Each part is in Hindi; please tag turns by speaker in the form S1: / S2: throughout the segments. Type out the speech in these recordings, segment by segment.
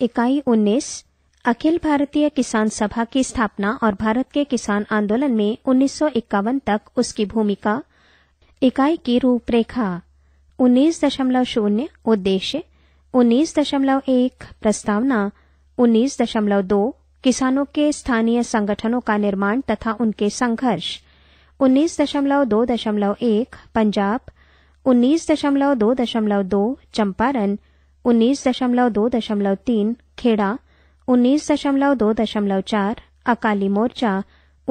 S1: इकाई उन्नीस अखिल भारतीय किसान सभा की स्थापना और भारत के किसान आंदोलन में उन्नीस तक उसकी भूमिका इकाई की रूपरेखा उन्नीस दशमलव शून्य उद्देश्य उन्नीस दशमलव एक प्रस्तावना उन्नीस दशमलव दो किसानों के स्थानीय संगठनों का निर्माण तथा उनके संघर्ष उन्नीस दशमलव दो दशमलव एक पंजाब उन्नीस दशमलव दो दशमलव दो चंपारण उन्नीस दशमलव दो दशमलव तीन खेड़ा उन्नीस दशमलव दो दशमलव चार अकाली मोर्चा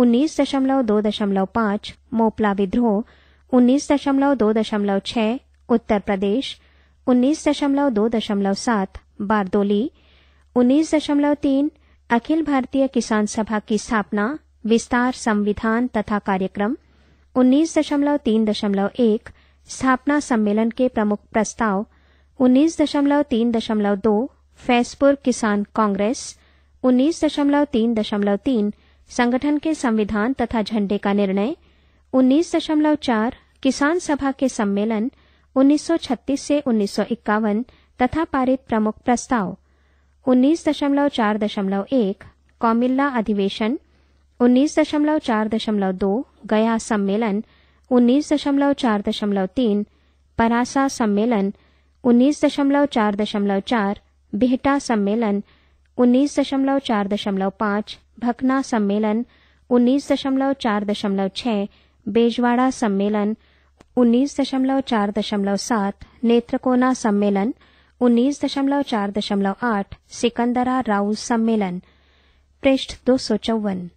S1: उन्नीस दशमलव दो दशमलव पांच मोपला विद्रोह उन्नीस दशमलव दो दशमलव छह उत्तर प्रदेश उन्नीस दशमलव दो दशमलव सात बारदोली उन्नीस दशमलव तीन अखिल भारतीय किसान सभा की स्थापना विस्तार संविधान तथा कार्यक्रम उन्नीस दशमलव तीन दशमलव एक स्थापना सम्मेलन के प्रमुख प्रस्ताव उन्नीस दशमलव तीन दशमलव दो फैसपुर किसान कांग्रेस उन्नीस दशमलव तीन दशमलव तीन संगठन के संविधान तथा झंडे का निर्णय उन्नीस दशमलव चार किसान सभा के सम्मेलन 1936 से 1951 तथा पारित प्रमुख प्रस्ताव उन्नीस दशमलव दशमलव चार एक कौमिल्ला अधिवेशन उन्नीस दशमलव दशमलव चार दो गया सम्मेलन उन्नीस दशमलव दशमलव चार तीन परासा सम्मेलन उन्नीस दशमलव चार दशमलव चार बिहटा सम्मेलन उन्नीस दशमलव चार दशमलव पांच भकना सम्मेलन उन्नीस दशमलव चार दशमलव छह बेजवाड़ा सम्मेलन उन्नीस दशमलव चार दशमलव सात नेत्रकोना सम्मेलन उन्नीस दशमलव चार दशमलव आठ सिकंदरा राउ सम्मेलन पृष्ठ दो सौ चौवन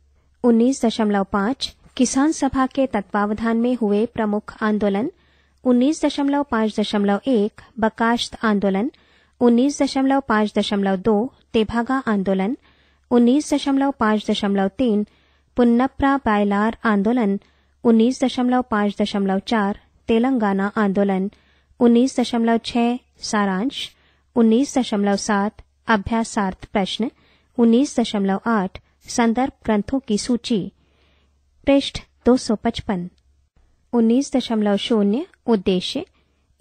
S1: उन्नीस दशमलव पांच किसान सभा के तत्वावधान में हुए प्रमुख आंदोलन उन्नीस दशमलव पांच दशमलव एक बकाश्त आंदोलन उन्नीस दशमलव पांच दशमलव दो तेभागा आंदोलन उन्नीस दशमलव पांच दशमलव तीन पुन्नप्रा बायलार आंदोलन उन्नीस दशमलव पांच दशमलव चार तेलंगाना आंदोलन उन्नीस दशमलव छह सारांश उन्नीस दशमलव सात अभ्यासार्थ प्रश्न उन्नीस दशमलव आठ संदर्भ ग्रंथों की सूची पृष्ठ दो सौ पचपन उन्नीस दशमलव शून्य उद्देश्य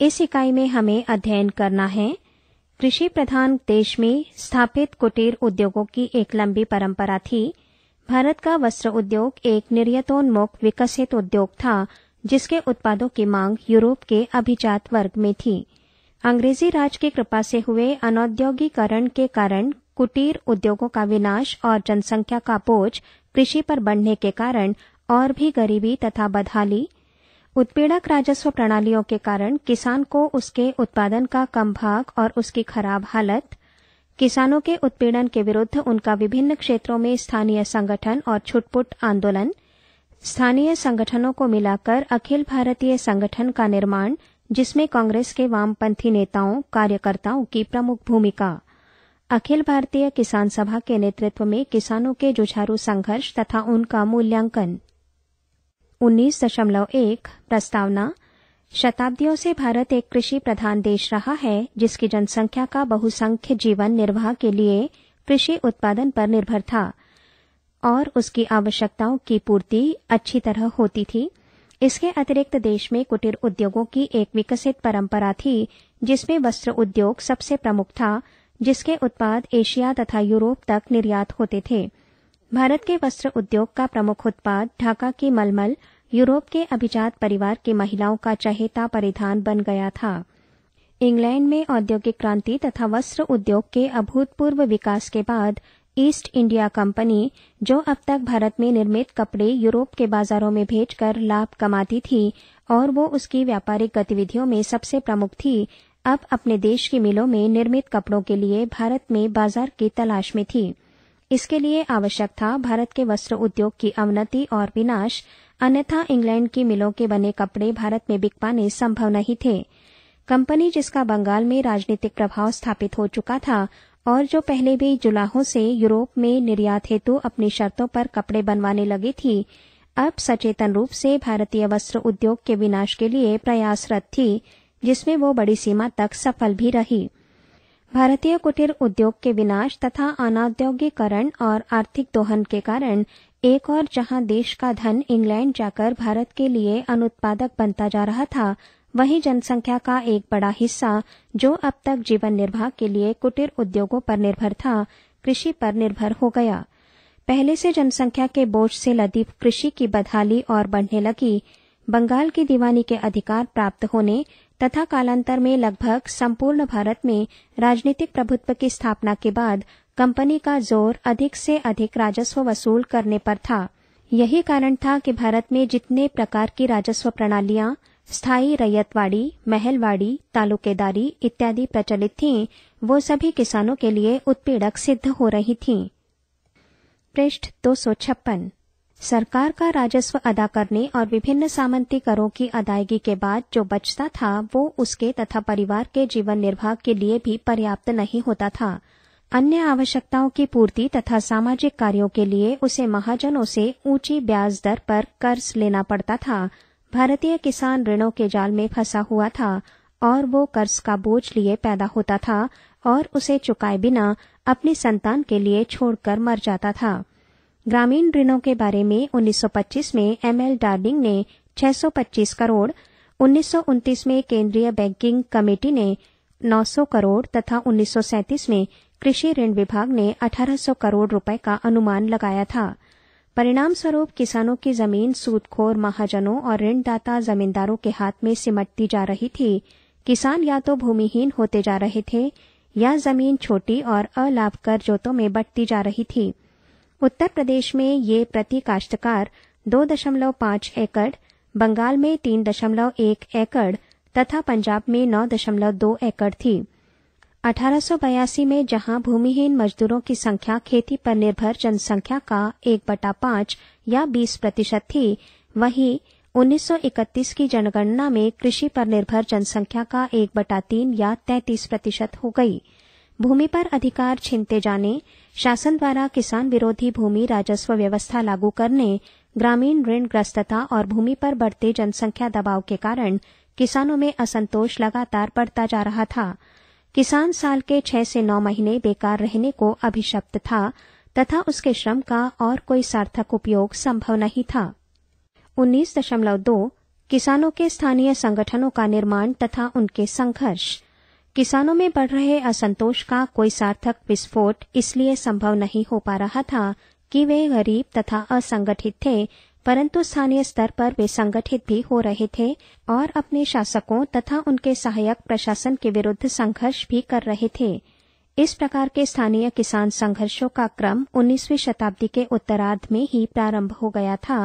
S1: इस इकाई में हमें अध्ययन करना है कृषि प्रधान देश में स्थापित कुटीर उद्योगों की एक लंबी परंपरा थी भारत का वस्त्र उद्योग एक निर्यतोन्मुख विकसित उद्योग था जिसके उत्पादों की मांग यूरोप के अभिजात वर्ग में थी अंग्रेजी राज की कृपा से हुए अनौद्योगिकरण के कारण कुटीर उद्योगों का विनाश और जनसंख्या का बोझ कृषि पर बढ़ने के कारण और भी गरीबी तथा बदहाली उत्पीड़क राजस्व प्रणालियों के कारण किसान को उसके उत्पादन का कम भाग और उसकी खराब हालत किसानों के उत्पीड़न के विरुद्ध उनका विभिन्न क्षेत्रों में स्थानीय संगठन और छुटपुट आंदोलन स्थानीय संगठनों को मिलाकर अखिल भारतीय संगठन का निर्माण जिसमें कांग्रेस के वामपंथी नेताओं कार्यकर्ताओं की प्रमुख भूमिका अखिल भारतीय किसान सभा के नेतृत्व में किसानों के जुझारू संघर्ष तथा उनका मूल्यांकन उन्नीस दशमलव एक प्रस्तावना शताब्दियों से भारत एक कृषि प्रधान देश रहा है जिसकी जनसंख्या का बहुसंख्य जीवन निर्वाह के लिए कृषि उत्पादन पर निर्भर था और उसकी आवश्यकताओं की पूर्ति अच्छी तरह होती थी इसके अतिरिक्त देश में कुटीर उद्योगों की एक विकसित परंपरा थी जिसमें वस्त्र उद्योग सबसे प्रमुख था जिसके उत्पाद एशिया तथा यूरोप तक निर्यात होते थे भारत के वस्त्र उद्योग का प्रमुख उत्पाद ढाका की मलमल यूरोप के अभिजात परिवार की महिलाओं का चहेता परिधान बन गया था इंग्लैंड में औद्योगिक क्रांति तथा वस्त्र उद्योग के अभूतपूर्व विकास के बाद ईस्ट इंडिया कंपनी जो अब तक भारत में निर्मित कपड़े यूरोप के बाजारों में भेजकर लाभ कमाती थी और वो उसकी व्यापारिक गतिविधियों में सबसे प्रमुख थी अब अपने देश की मिलों में निर्मित कपड़ों के लिए भारत में बाजार की तलाश में थी इसके लिए आवश्यक था भारत के वस्त्र उद्योग की अवनति और विनाश अन्यथा इंग्लैंड की मिलों के बने कपड़े भारत में बिक पाने संभव नहीं थे कंपनी जिसका बंगाल में राजनीतिक प्रभाव स्थापित हो चुका था और जो पहले भी जुलाहों से यूरोप में निर्यात हेतु अपनी शर्तों पर कपड़े बनवाने लगी थी अब सचेतन रूप से भारतीय वस्त्र उद्योग के विनाश के लिए प्रयासरत थी जिसमें वो बड़ी सीमा तक सफल भी रही भारतीय कुटीर उद्योग के विनाश तथा अनौद्योगिकरण और आर्थिक दोहन के कारण एक और जहां देश का धन इंग्लैंड जाकर भारत के लिए अनुत्पादक बनता जा रहा था वहीं जनसंख्या का एक बड़ा हिस्सा जो अब तक जीवन निर्वाह के लिए कुटीर उद्योगों पर निर्भर था कृषि पर निर्भर हो गया पहले से जनसंख्या के बोझ से लदी कृषि की बदहाली और बढ़ने लगी बंगाल की दीवानी के अधिकार प्राप्त होने तथा कालांतर में लगभग संपूर्ण भारत में राजनीतिक प्रभुत्व की स्थापना के बाद कंपनी का जोर अधिक से अधिक राजस्व वसूल करने पर था यही कारण था कि भारत में जितने प्रकार की राजस्व प्रणालियां स्थायी रैयतवाड़ी महलवाड़ी तालुकेदारी इत्यादि प्रचलित थीं, वो सभी किसानों के लिए उत्पीड़क सिद्ध हो रही थीं। पृष्ठ दो सरकार का राजस्व अदा करने और विभिन्न सामंती करों की अदायगी के बाद जो बचता था वो उसके तथा परिवार के जीवन निर्वाह के लिए भी पर्याप्त नहीं होता था अन्य आवश्यकताओं की पूर्ति तथा सामाजिक कार्यों के लिए उसे महाजनों से ऊंची ब्याज दर पर कर्ज लेना पड़ता था भारतीय किसान ऋणों के जाल में फंसा हुआ था और वो कर्ज का बोझ लिए पैदा होता था और उसे चुकाए बिना अपनी संतान के लिए छोड़कर मर जाता था ग्रामीण ऋणों के बारे में 1925 में एम एल डार्लिंग ने 625 करोड़ उन्नीस में केंद्रीय बैंकिंग कमेटी ने 900 करोड़ तथा 1937 में कृषि ऋण विभाग ने 1800 करोड़ रुपए का अनुमान लगाया था परिणाम स्वरूप किसानों की जमीन सूदखोर महाजनों और ऋणदाता जमींदारों के हाथ में सिमटती जा रही थी किसान या तो भूमिहीन होते जा रहे थे या जमीन छोटी और अलाभ कर जोतों में बटती जा रही थी उत्तर प्रदेश में ये प्रति काश्तकार दो दशमलव पांच एकड़ बंगाल में तीन दशमलव एक एकड़ तथा पंजाब में नौ दशमलव दो एकड़ थी अठारह में जहां भूमिहीन मजदूरों की संख्या खेती पर निर्भर जनसंख्या का एक बटा पांच या बीस प्रतिशत थी वहीं 1931 की जनगणना में कृषि पर निर्भर जनसंख्या का एक बटा तीन या तैतीस प्रतिशत हो गई भूमि पर अधिकार छीनते जाने शासन द्वारा किसान विरोधी भूमि राजस्व व्यवस्था लागू करने ग्रामीण ऋणग्रस्तता और भूमि पर बढ़ते जनसंख्या दबाव के कारण किसानों में असंतोष लगातार बढ़ता जा रहा था किसान साल के छह से नौ महीने बेकार रहने को अभिशप्त था तथा उसके श्रम का और कोई सार्थक उपयोग संभव नहीं था उन्नीस दशमलव दो किसानों के स्थानीय संगठनों का निर्माण तथा उनके संघर्ष किसानों में बढ़ रहे असंतोष का कोई सार्थक विस्फोट इसलिए संभव नहीं हो पा रहा था कि वे गरीब तथा असंगठित थे परंतु स्थानीय स्तर पर वे संगठित भी हो रहे थे और अपने शासकों तथा उनके सहायक प्रशासन के विरुद्ध संघर्ष भी कर रहे थे इस प्रकार के स्थानीय किसान संघर्षों का क्रम 19वीं शताब्दी के उत्तरार्ध में ही प्रारंभ हो गया था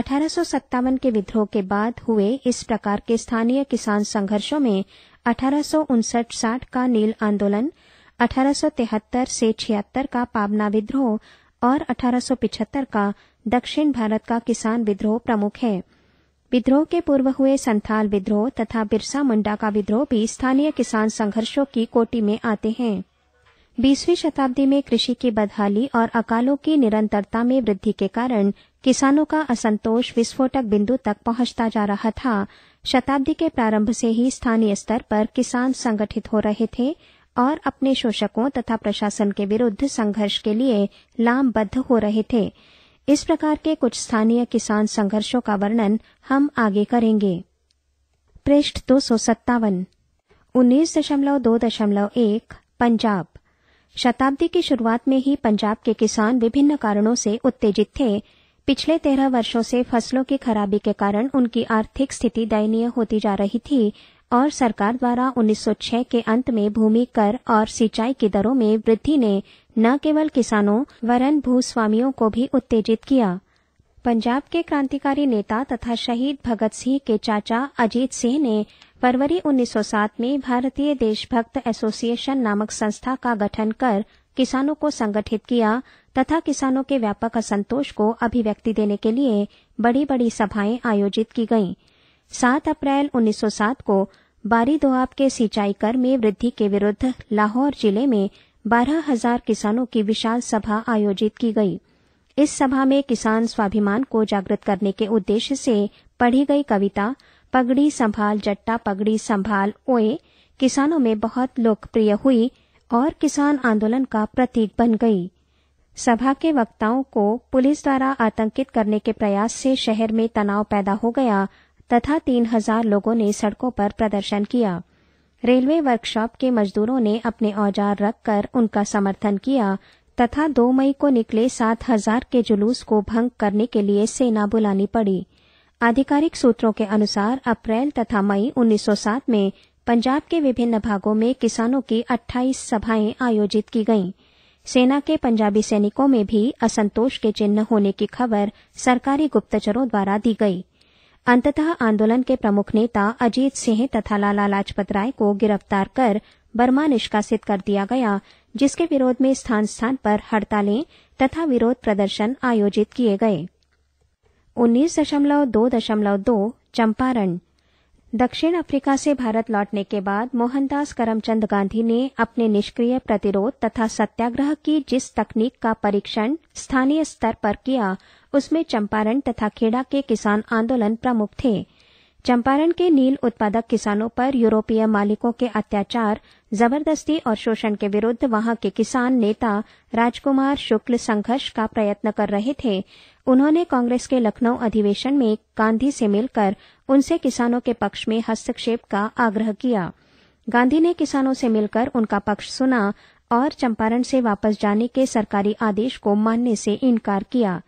S1: अठारह के विद्रोह के बाद हुए इस प्रकार के स्थानीय किसान संघर्षों में अठारह साठ का नील आंदोलन अठारह से छिहत्तर का पाबना विद्रोह और अठारह का दक्षिण भारत का किसान विद्रोह प्रमुख है विद्रोह के पूर्व हुए संथाल विद्रोह तथा बिरसा मुंडा का विद्रोह भी स्थानीय किसान संघर्षों की कोटि में आते हैं बीसवीं शताब्दी में कृषि की बदहाली और अकालों की निरंतरता में वृद्धि के कारण किसानों का असंतोष विस्फोटक बिंदु तक पहुंचता जा रहा था शताब्दी के प्रारंभ से ही स्थानीय स्तर पर किसान संगठित हो रहे थे और अपने शोषकों तथा प्रशासन के विरुद्ध संघर्ष के लिए लामबद्ध हो रहे थे इस प्रकार के कुछ स्थानीय किसान संघर्षों का वर्णन हम आगे करेंगे पृष्ठ दो सौ सत्तावन उन्नीस दशमलव दो दशमलव एक पंजाब शताब्दी की शुरुआत में ही पंजाब के किसान विभिन्न कारणों से उत्तेजित थे पिछले तेरह वर्षों से फसलों की खराबी के कारण उनकी आर्थिक स्थिति दयनीय होती जा रही थी और सरकार द्वारा 1906 के अंत में भूमि कर और सिंचाई की दरों में वृद्धि ने न केवल किसानों वरन भूस्वामियों को भी उत्तेजित किया पंजाब के क्रांतिकारी नेता तथा शहीद भगत सिंह के चाचा अजीत सिंह ने फरवरी 1907 में भारतीय देशभक्त एसोसिएशन नामक संस्था का गठन कर किसानों को संगठित किया तथा किसानों के व्यापक असंतोष को अभिव्यक्ति देने के लिए बड़ी बड़ी सभाएं आयोजित की गईं। 7 अप्रैल 1907 को बारी दोआब के सिंचाई कर में वृद्धि के विरुद्ध लाहौर जिले में बारह हजार किसानों की विशाल सभा आयोजित की गई इस सभा में किसान स्वाभिमान को जागृत करने के उद्देश्य से पढ़ी गई कविता पगड़ी संभाल जट्टा पगड़ी संभाल ओए किसानों में बहुत लोकप्रिय हुई और किसान आंदोलन का प्रतीक बन गई सभा के वक्ताओं को पुलिस द्वारा आतंकित करने के प्रयास से शहर में तनाव पैदा हो गया तथा तीन हजार लोगों ने सड़कों पर प्रदर्शन किया रेलवे वर्कशॉप के मजदूरों ने अपने औजार रखकर उनका समर्थन किया तथा दो मई को निकले सात हजार के जुलूस को भंग करने के लिए सेना बुलानी पड़ी आधिकारिक सूत्रों के अनुसार अप्रैल तथा मई 1907 में पंजाब के विभिन्न भागों में किसानों की 28 सभाएं आयोजित की गईं। सेना के पंजाबी सैनिकों में भी असंतोष के चिन्ह होने की खबर सरकारी गुप्तचरों द्वारा दी गई अंततः आंदोलन के प्रमुख नेता अजीत सिंह तथा लाला लाजपत राय को गिरफ्तार कर बर्मा निष्कासित कर दिया गया जिसके विरोध में स्थान स्थान पर हड़तालें तथा विरोध प्रदर्शन आयोजित किए गए उन्नीस दशमलव दो दशमलव दो चंपारण दक्षिण अफ्रीका से भारत लौटने के बाद मोहनदास करमचंद गांधी ने अपने निष्क्रिय प्रतिरोध तथा सत्याग्रह की जिस तकनीक का परीक्षण स्थानीय स्तर पर किया उसमें चंपारण तथा खेड़ा के किसान आंदोलन प्रमुख थे चंपारण के नील उत्पादक किसानों पर यूरोपीय मालिकों के अत्याचार जबरदस्ती और शोषण के विरुद्ध वहां के किसान नेता राजकुमार शुक्ल संघर्ष का प्रयत्न कर रहे थे उन्होंने कांग्रेस के लखनऊ अधिवेशन में गांधी से मिलकर उनसे किसानों के पक्ष में हस्तक्षेप का आग्रह किया गांधी ने किसानों से मिलकर उनका पक्ष सुना और चंपारण से वापस जाने के सरकारी आदेश को मानने से इनकार किया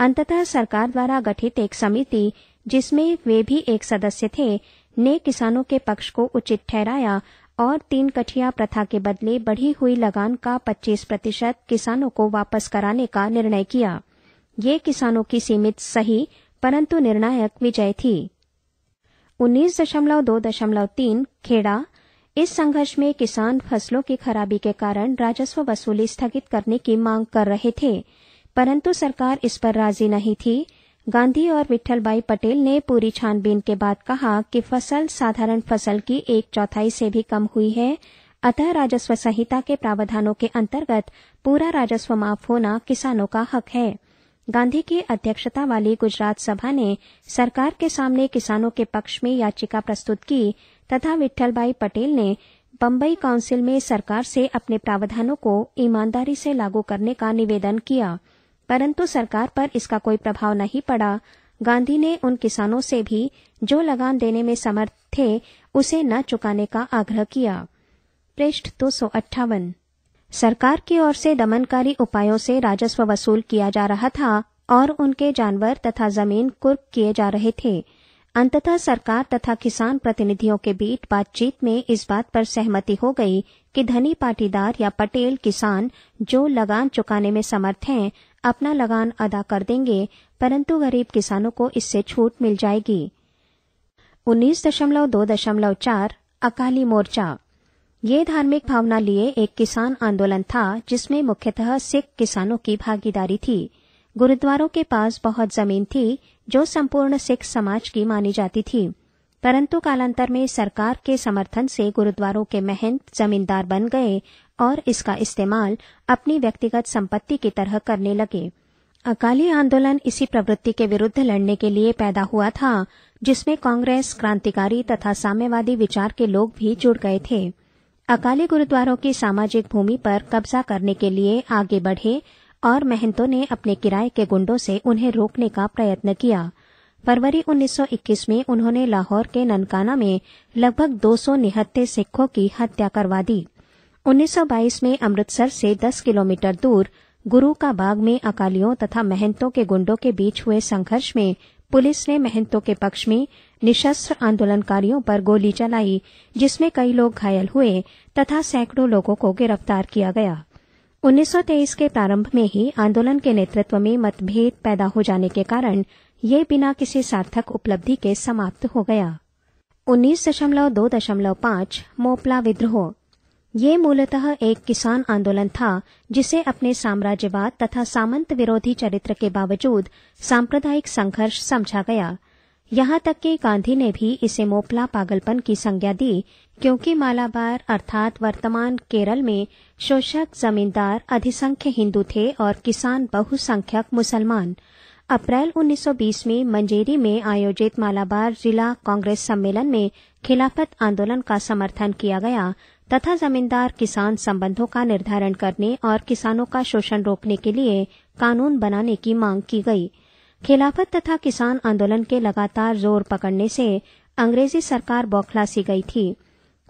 S1: अंततः सरकार द्वारा गठित एक समिति जिसमें वे भी एक सदस्य थे ने किसानों के पक्ष को उचित ठहराया और तीन कठिया प्रथा के बदले बढ़ी हुई लगान का 25 प्रतिशत किसानों को वापस कराने का निर्णय किया ये किसानों की सीमित सही परंतु निर्णायक विजय थी उन्नीस दशमलव दो दशमलव तीन खेड़ा इस संघर्ष में किसान फसलों की खराबी के कारण राजस्व वसूली स्थगित करने की मांग कर रहे थे परंतु सरकार इस पर राजी नहीं थी गांधी और विठलबाई पटेल ने पूरी छानबीन के बाद कहा कि फसल साधारण फसल की एक चौथाई से भी कम हुई है अतः राजस्व संहिता के प्रावधानों के अंतर्गत पूरा राजस्व माफ होना किसानों का हक है गांधी की अध्यक्षता वाली गुजरात सभा ने सरकार के सामने किसानों के पक्ष में याचिका प्रस्तुत की तथा विट्ठलभाई पटेल ने बम्बई काउंसिल में सरकार से अपने प्रावधानों को ईमानदारी से लागू करने का निवेदन किया परंतु सरकार पर इसका कोई प्रभाव नहीं पड़ा गांधी ने उन किसानों से भी जो लगान देने में समर्थ थे उसे न चुकाने का आग्रह किया पृष्ठ दो सौ अट्ठावन सरकार की ओर से दमनकारी उपायों से राजस्व वसूल किया जा रहा था और उनके जानवर तथा जमीन कुर्क किए जा रहे थे अंततः सरकार तथा किसान प्रतिनिधियों के बीच बातचीत में इस बात पर सहमति हो गई कि धनी पाटीदार या पटेल किसान जो लगान चुकाने में समर्थ हैं अपना लगान अदा कर देंगे परंतु गरीब किसानों को इससे छूट मिल जाएगी उन्नीस दशमलव दो दशमलव चार अकाली मोर्चा ये धार्मिक भावना लिए एक किसान आंदोलन था जिसमें मुख्यतः सिख किसानों की भागीदारी थी गुरुद्वारों के पास बहुत जमीन थी जो संपूर्ण सिख समाज की मानी जाती थी परंतु कालांतर में सरकार के समर्थन से गुरुद्वारों के महंत जमींदार बन गए और इसका इस्तेमाल अपनी व्यक्तिगत संपत्ति की तरह करने लगे अकाली आंदोलन इसी प्रवृत्ति के विरुद्ध लड़ने के लिए पैदा हुआ था जिसमें कांग्रेस क्रांतिकारी तथा साम्यवादी विचार के लोग भी जुड़ गए थे अकाली गुरुद्वारों की सामाजिक भूमि पर कब्जा करने के लिए आगे बढ़े और महंतों ने अपने किराए के गुंडों से उन्हें रोकने का प्रयत्न किया फरवरी 1921 में उन्होंने लाहौर के ननकाना में लगभग 200 निहत्ते सिखों की हत्या करवा दी 1922 में अमृतसर से 10 किलोमीटर दूर गुरु का बाग में अकालियों तथा महंतों के गुंडों के बीच हुए संघर्ष में पुलिस ने महंतों के पक्ष में निशस्त्र आंदोलनकारियों पर गोली चलाई जिसमें कई लोग घायल हुए तथा सैकड़ों लोगों को गिरफ्तार किया गया 1923 के प्रारंभ में ही आंदोलन के नेतृत्व में मतभेद पैदा हो जाने के कारण ये बिना किसी सार्थक उपलब्धि के समाप्त हो गया उन्नीस दशमलव दशमलव दो पांच मोपला विद्रोह ये मूलतः एक किसान आंदोलन था जिसे अपने साम्राज्यवाद तथा सामंत विरोधी चरित्र के बावजूद सांप्रदायिक संघर्ष समझा गया यहाँ तक कि गांधी ने भी इसे मोपला पागलपन की संज्ञा दी क्योंकि मालाबार अर्थात वर्तमान केरल में शोषक जमींदार अधिसंख्य हिंदू थे और किसान बहुसंख्यक मुसलमान अप्रैल 1920 में मंजेरी में आयोजित मालाबार जिला कांग्रेस सम्मेलन में खिलाफत आंदोलन का समर्थन किया गया तथा जमींदार किसान संबंधों का निर्धारण करने और किसानों का शोषण रोकने के लिए कानून बनाने की मांग की गई खिलाफत तथा किसान आंदोलन के लगातार जोर पकड़ने से अंग्रेजी सरकार बौखला सी गई थी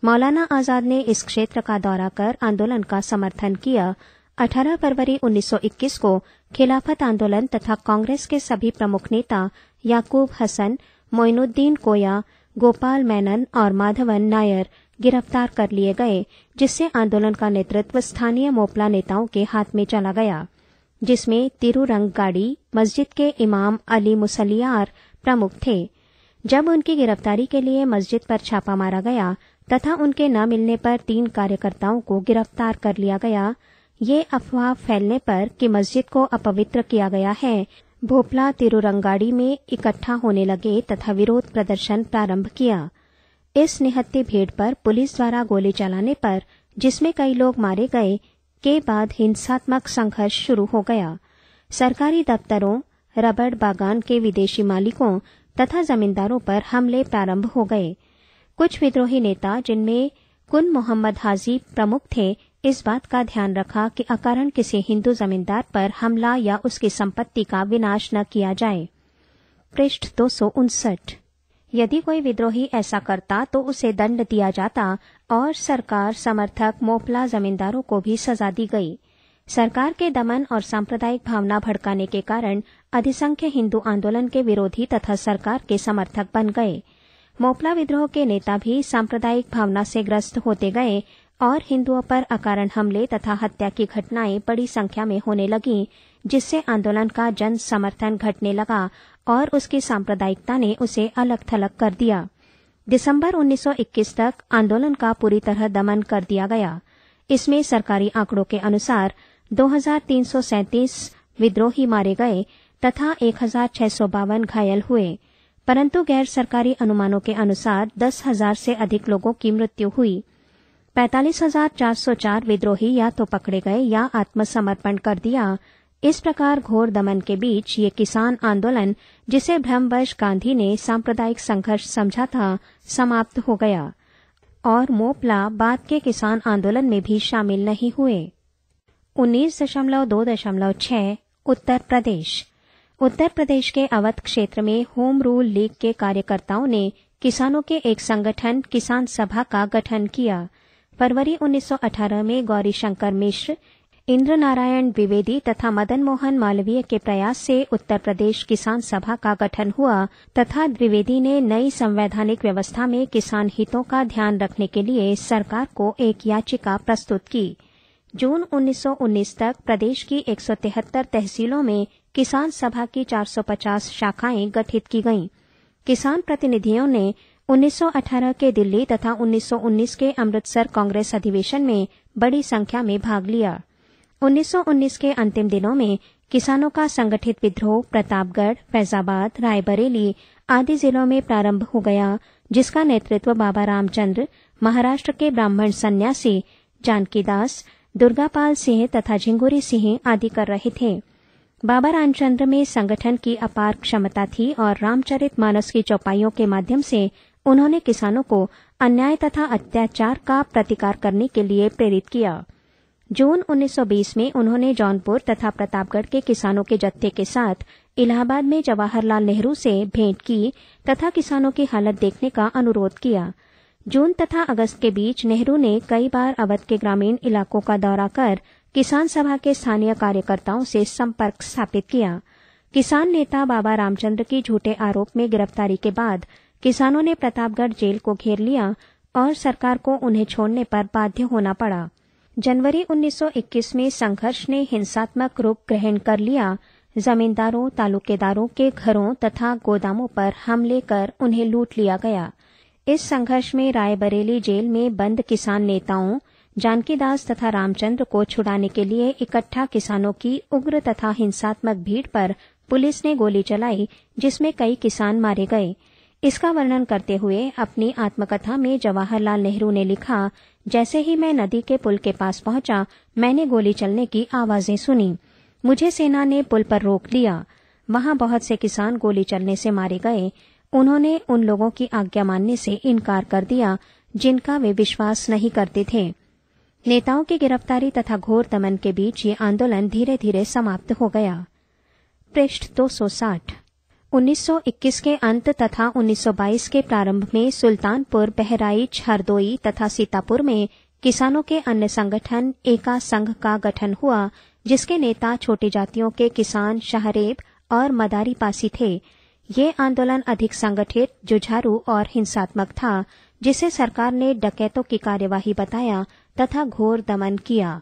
S1: मौलाना आजाद ने इस क्षेत्र का दौरा कर आंदोलन का समर्थन किया 18 फरवरी 1921 को खिलाफत आंदोलन तथा कांग्रेस के सभी प्रमुख नेता याकूब हसन मोइनुद्दीन कोया गोपाल मैनन और माधवन नायर गिरफ्तार कर लिए गए जिससे आंदोलन का नेतृत्व स्थानीय मोपला नेताओं के हाथ में चला गया जिसमें गाड़ी मस्जिद के इमाम अली मुसलियार प्रमुख थे जब उनकी गिरफ्तारी के लिए मस्जिद पर छापा मारा गया तथा उनके न मिलने पर तीन कार्यकर्ताओं को गिरफ्तार कर लिया गया ये अफवाह फैलने पर कि मस्जिद को अपवित्र किया गया है भोपला तिरुरंगाड़ी में इकट्ठा होने लगे तथा विरोध प्रदर्शन प्रारंभ किया इस निहत्थी भीड़ पर पुलिस द्वारा गोली चलाने पर जिसमें कई लोग मारे गए के बाद हिंसात्मक संघर्ष शुरू हो गया सरकारी दफ्तरों रबड़ बागान के विदेशी मालिकों तथा जमींदारों पर हमले प्रारंभ हो गए कुछ विद्रोही नेता जिनमें कुन मोहम्मद हाजी प्रमुख थे इस बात का ध्यान रखा कि अकारण किसी हिंदू जमींदार पर हमला या उसकी संपत्ति का विनाश न किया जाए पृष्ठ दो यदि कोई विद्रोही ऐसा करता तो उसे दंड दिया जाता और सरकार समर्थक मोपला जमींदारों को भी सजा दी गई सरकार के दमन और सांप्रदायिक भावना भड़काने के कारण अधिसंख्य हिंदू आंदोलन के विरोधी तथा सरकार के समर्थक बन गए मोपला विद्रोह के नेता भी सांप्रदायिक भावना से ग्रस्त होते गए और हिंदुओं पर अकारण हमले तथा हत्या की घटनाएं बड़ी संख्या में होने लगी जिससे आंदोलन का जन समर्थन घटने लगा और उसकी सांप्रदायिकता ने उसे अलग थलग कर दिया दिसंबर 1921 तक आंदोलन का पूरी तरह दमन कर दिया गया इसमें सरकारी आंकड़ों के अनुसार दो विद्रोही मारे गए तथा एक घायल हुए परंतु गैर सरकारी अनुमानों के अनुसार दस हजार से अधिक लोगों की मृत्यु हुई पैंतालीस हजार चार सौ चार विद्रोही या तो पकड़े गए या आत्मसमर्पण कर दिया इस प्रकार घोर दमन के बीच ये किसान आंदोलन जिसे भ्रमवश गांधी ने सांप्रदायिक संघर्ष समझा था समाप्त हो गया और मोपला बाद के किसान आंदोलन में भी शामिल नहीं हुए उन्नीस दशमलव दो दशमलव छह उत्तर प्रदेश उत्तर प्रदेश के अवध क्षेत्र में होम रूल लीग के कार्यकर्ताओं ने किसानों के एक संगठन किसान सभा का गठन किया फरवरी 1918 में गौरी शंकर मिश्र इंद्र नारायण द्विवेदी तथा मदन मोहन मालवीय के प्रयास से उत्तर प्रदेश किसान सभा का गठन हुआ तथा द्विवेदी ने नई संवैधानिक व्यवस्था में किसान हितों का ध्यान रखने के लिए सरकार को एक याचिका प्रस्तुत की जून 1919 तक प्रदेश की 173 तहसीलों में किसान सभा की 450 शाखाएं गठित की गईं। किसान प्रतिनिधियों ने 1918 के दिल्ली तथा 1919 के अमृतसर कांग्रेस अधिवेशन में बड़ी संख्या में भाग लिया 1919 के अंतिम दिनों में किसानों का संगठित विद्रोह प्रतापगढ़ फैजाबाद रायबरेली आदि जिलों में प्रारंभ हो गया जिसका नेतृत्व बाबा रामचंद्र महाराष्ट्र के ब्राह्मण सन्यासी जानकीदास दुर्गापाल सिंह तथा झिंगुरी सिंह आदि कर रहे थे बाबा रामचंद्र में संगठन की अपार क्षमता थी और रामचरित मानस की चौपाइयों के माध्यम से उन्होंने किसानों को अन्याय तथा अत्याचार का प्रतिकार करने के लिए प्रेरित किया जून 1920 में उन्होंने जौनपुर तथा प्रतापगढ़ के किसानों के जत्थे के साथ इलाहाबाद में जवाहरलाल नेहरू से भेंट की तथा किसानों की हालत देखने का अनुरोध किया जून तथा अगस्त के बीच नेहरू ने कई बार अवध के ग्रामीण इलाकों का दौरा कर किसान सभा के स्थानीय कार्यकर्ताओं से संपर्क स्थापित किया किसान नेता बाबा रामचंद्र की झूठे आरोप में गिरफ्तारी के बाद किसानों ने प्रतापगढ़ जेल को घेर लिया और सरकार को उन्हें छोड़ने पर बाध्य होना पड़ा जनवरी 1921 में संघर्ष ने हिंसात्मक रूप ग्रहण कर लिया जमींदारों तालुकेदारों के घरों तथा गोदामों पर हमले कर उन्हें लूट लिया गया इस संघर्ष में रायबरेली जेल में बंद किसान नेताओं जानकीदास तथा रामचंद्र को छुड़ाने के लिए इकट्ठा किसानों की उग्र तथा हिंसात्मक भीड़ पर पुलिस ने गोली चलाई जिसमें कई किसान मारे गए इसका वर्णन करते हुए अपनी आत्मकथा में जवाहरलाल नेहरू ने लिखा जैसे ही मैं नदी के पुल के पास पहुंचा मैंने गोली चलने की आवाजें सुनी मुझे सेना ने पुल पर रोक लिया वहां बहुत से किसान गोली चलने से मारे गए उन्होंने उन लोगों की आज्ञा मानने से इनकार कर दिया जिनका वे विश्वास नहीं करते थे नेताओं की गिरफ्तारी तथा घोर दमन के बीच ये आंदोलन धीरे धीरे समाप्त हो गया पृष्ठ तो 1921 के अंत तथा 1922 के प्रारंभ में सुल्तानपुर बहराइच हरदोई तथा सीतापुर में किसानों के अन्य संगठन एका संघ का गठन हुआ जिसके नेता छोटी जातियों के किसान शहरेब और मदारी पासी थे ये आंदोलन अधिक संगठित जुझारू और हिंसात्मक था जिसे सरकार ने डकैतों की कार्यवाही बताया तथा घोर दमन किया